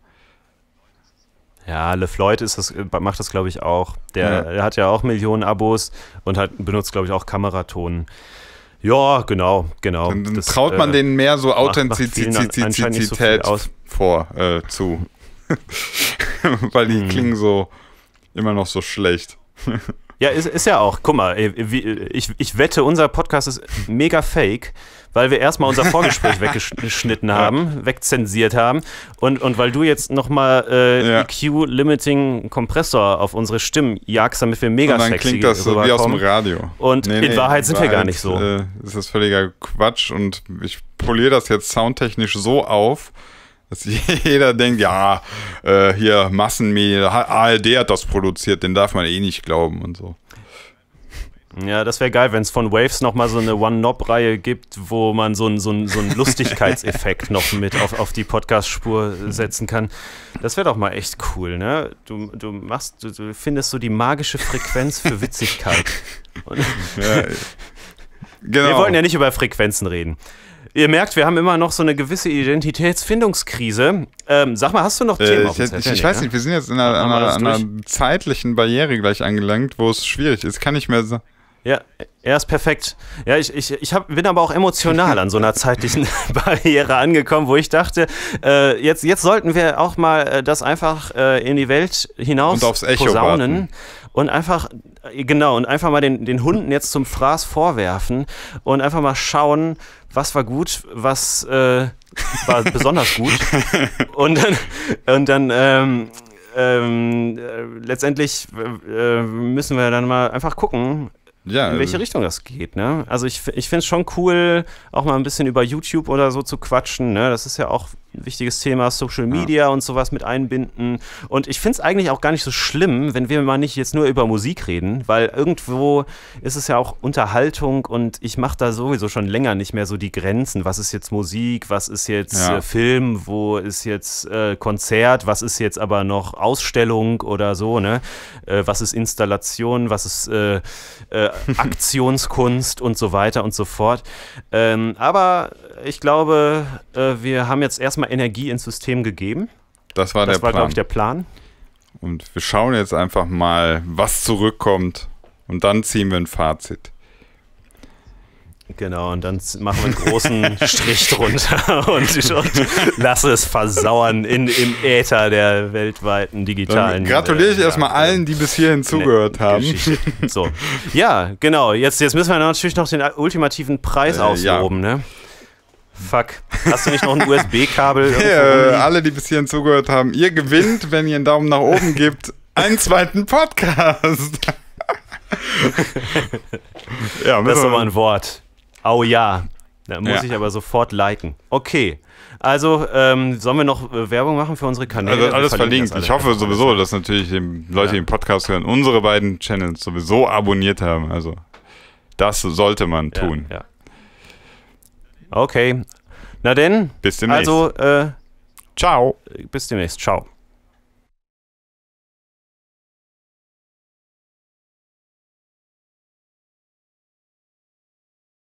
Ja, LeFloid ist das, äh, macht das, glaube ich, auch. Der, ja. der, hat ja auch Millionen Abos und hat, benutzt, glaube ich, auch Kameratonen. Ja, genau, genau. Dann, dann das, traut man äh, denen mehr so Authentizität so vor äh, zu. Weil die hm. klingen so immer noch so schlecht. Ja, ist, ist ja auch. Guck mal, ich, ich wette, unser Podcast ist mega fake, weil wir erstmal unser Vorgespräch weggeschnitten haben, wegzensiert haben und, und weil du jetzt nochmal äh, ja. EQ-Limiting-Kompressor auf unsere Stimmen jagst, damit wir mega und dann klingt das so wie aus dem Radio. Und nee, nee, in Wahrheit sind Wahrheit, wir gar nicht so. Äh, ist völliger Quatsch und ich poliere das jetzt soundtechnisch so auf, dass jeder denkt, ja, äh, hier Massenmedien, ARD hat das produziert, den darf man eh nicht glauben und so. Ja, das wäre geil, wenn es von Waves nochmal so eine one nob reihe gibt, wo man so einen so so ein Lustigkeitseffekt noch mit auf, auf die Podcast-Spur setzen kann. Das wäre doch mal echt cool, ne? Du, du machst, du, du, findest so die magische Frequenz für Witzigkeit. Und ja, genau. Wir wollen ja nicht über Frequenzen reden. Ihr merkt, wir haben immer noch so eine gewisse Identitätsfindungskrise. Ähm, sag mal, hast du noch äh, Themen äh, ich, ich, ich, weiß nicht, wir sind jetzt in einer, einer, einer zeitlichen Barriere gleich angelangt, wo es schwierig ist. Kann ich mehr sagen. Ja, er ist perfekt. Ja, ich, ich, ich hab, bin aber auch emotional an so einer zeitlichen Barriere angekommen, wo ich dachte, äh, jetzt, jetzt sollten wir auch mal äh, das einfach äh, in die Welt hinaus und aufs Echo posaunen. Warten. Und einfach, äh, genau, und einfach mal den, den Hunden jetzt zum Fraß vorwerfen und einfach mal schauen, was war gut, was äh, war besonders gut. Und dann, und dann ähm, ähm, äh, letztendlich äh, müssen wir dann mal einfach gucken, ja, in welche äh, Richtung das geht. Ne? Also ich, ich finde es schon cool, auch mal ein bisschen über YouTube oder so zu quatschen. Ne? Das ist ja auch wichtiges Thema, Social Media ja. und sowas mit einbinden. Und ich finde es eigentlich auch gar nicht so schlimm, wenn wir mal nicht jetzt nur über Musik reden, weil irgendwo ist es ja auch Unterhaltung und ich mache da sowieso schon länger nicht mehr so die Grenzen. Was ist jetzt Musik? Was ist jetzt ja. Äh, Film? Wo ist jetzt äh, Konzert? Was ist jetzt aber noch Ausstellung oder so? Ne? Äh, was ist Installation? Was ist äh, äh, Aktionskunst und so weiter und so fort? Ähm, aber ich glaube, wir haben jetzt erstmal erstmal Energie ins System gegeben. Das war das der war, Plan. Das war, glaube ich, der Plan. Und wir schauen jetzt einfach mal, was zurückkommt. Und dann ziehen wir ein Fazit. Genau, und dann machen wir einen großen Strich drunter und, und lasse es versauern in, im Äther der weltweiten digitalen. Dann gratuliere ich äh, erstmal ja, allen, die bis hierhin zugehört haben. Geschichte. So. Ja, genau. Jetzt, jetzt müssen wir natürlich noch den ultimativen Preis äh, ausloben, ja. ne? Fuck. Hast du nicht noch ein USB-Kabel? Hey, alle, die bis hierhin zugehört haben, ihr gewinnt, wenn ihr einen Daumen nach oben gebt, einen zweiten Podcast. ja, das ist aber ein Wort. Au oh, ja. Da muss ja. ich aber sofort liken. Okay. Also, ähm, sollen wir noch äh, Werbung machen für unsere Kanäle? Also alles verlinkt. Alle. Ich hoffe sowieso, dass natürlich die Leute, ja. die den Podcast hören, unsere beiden Channels sowieso abonniert haben. Also, das sollte man ja, tun. Ja. Okay. Na denn. Bis demnächst. Also, äh, ciao. Bis demnächst. Ciao.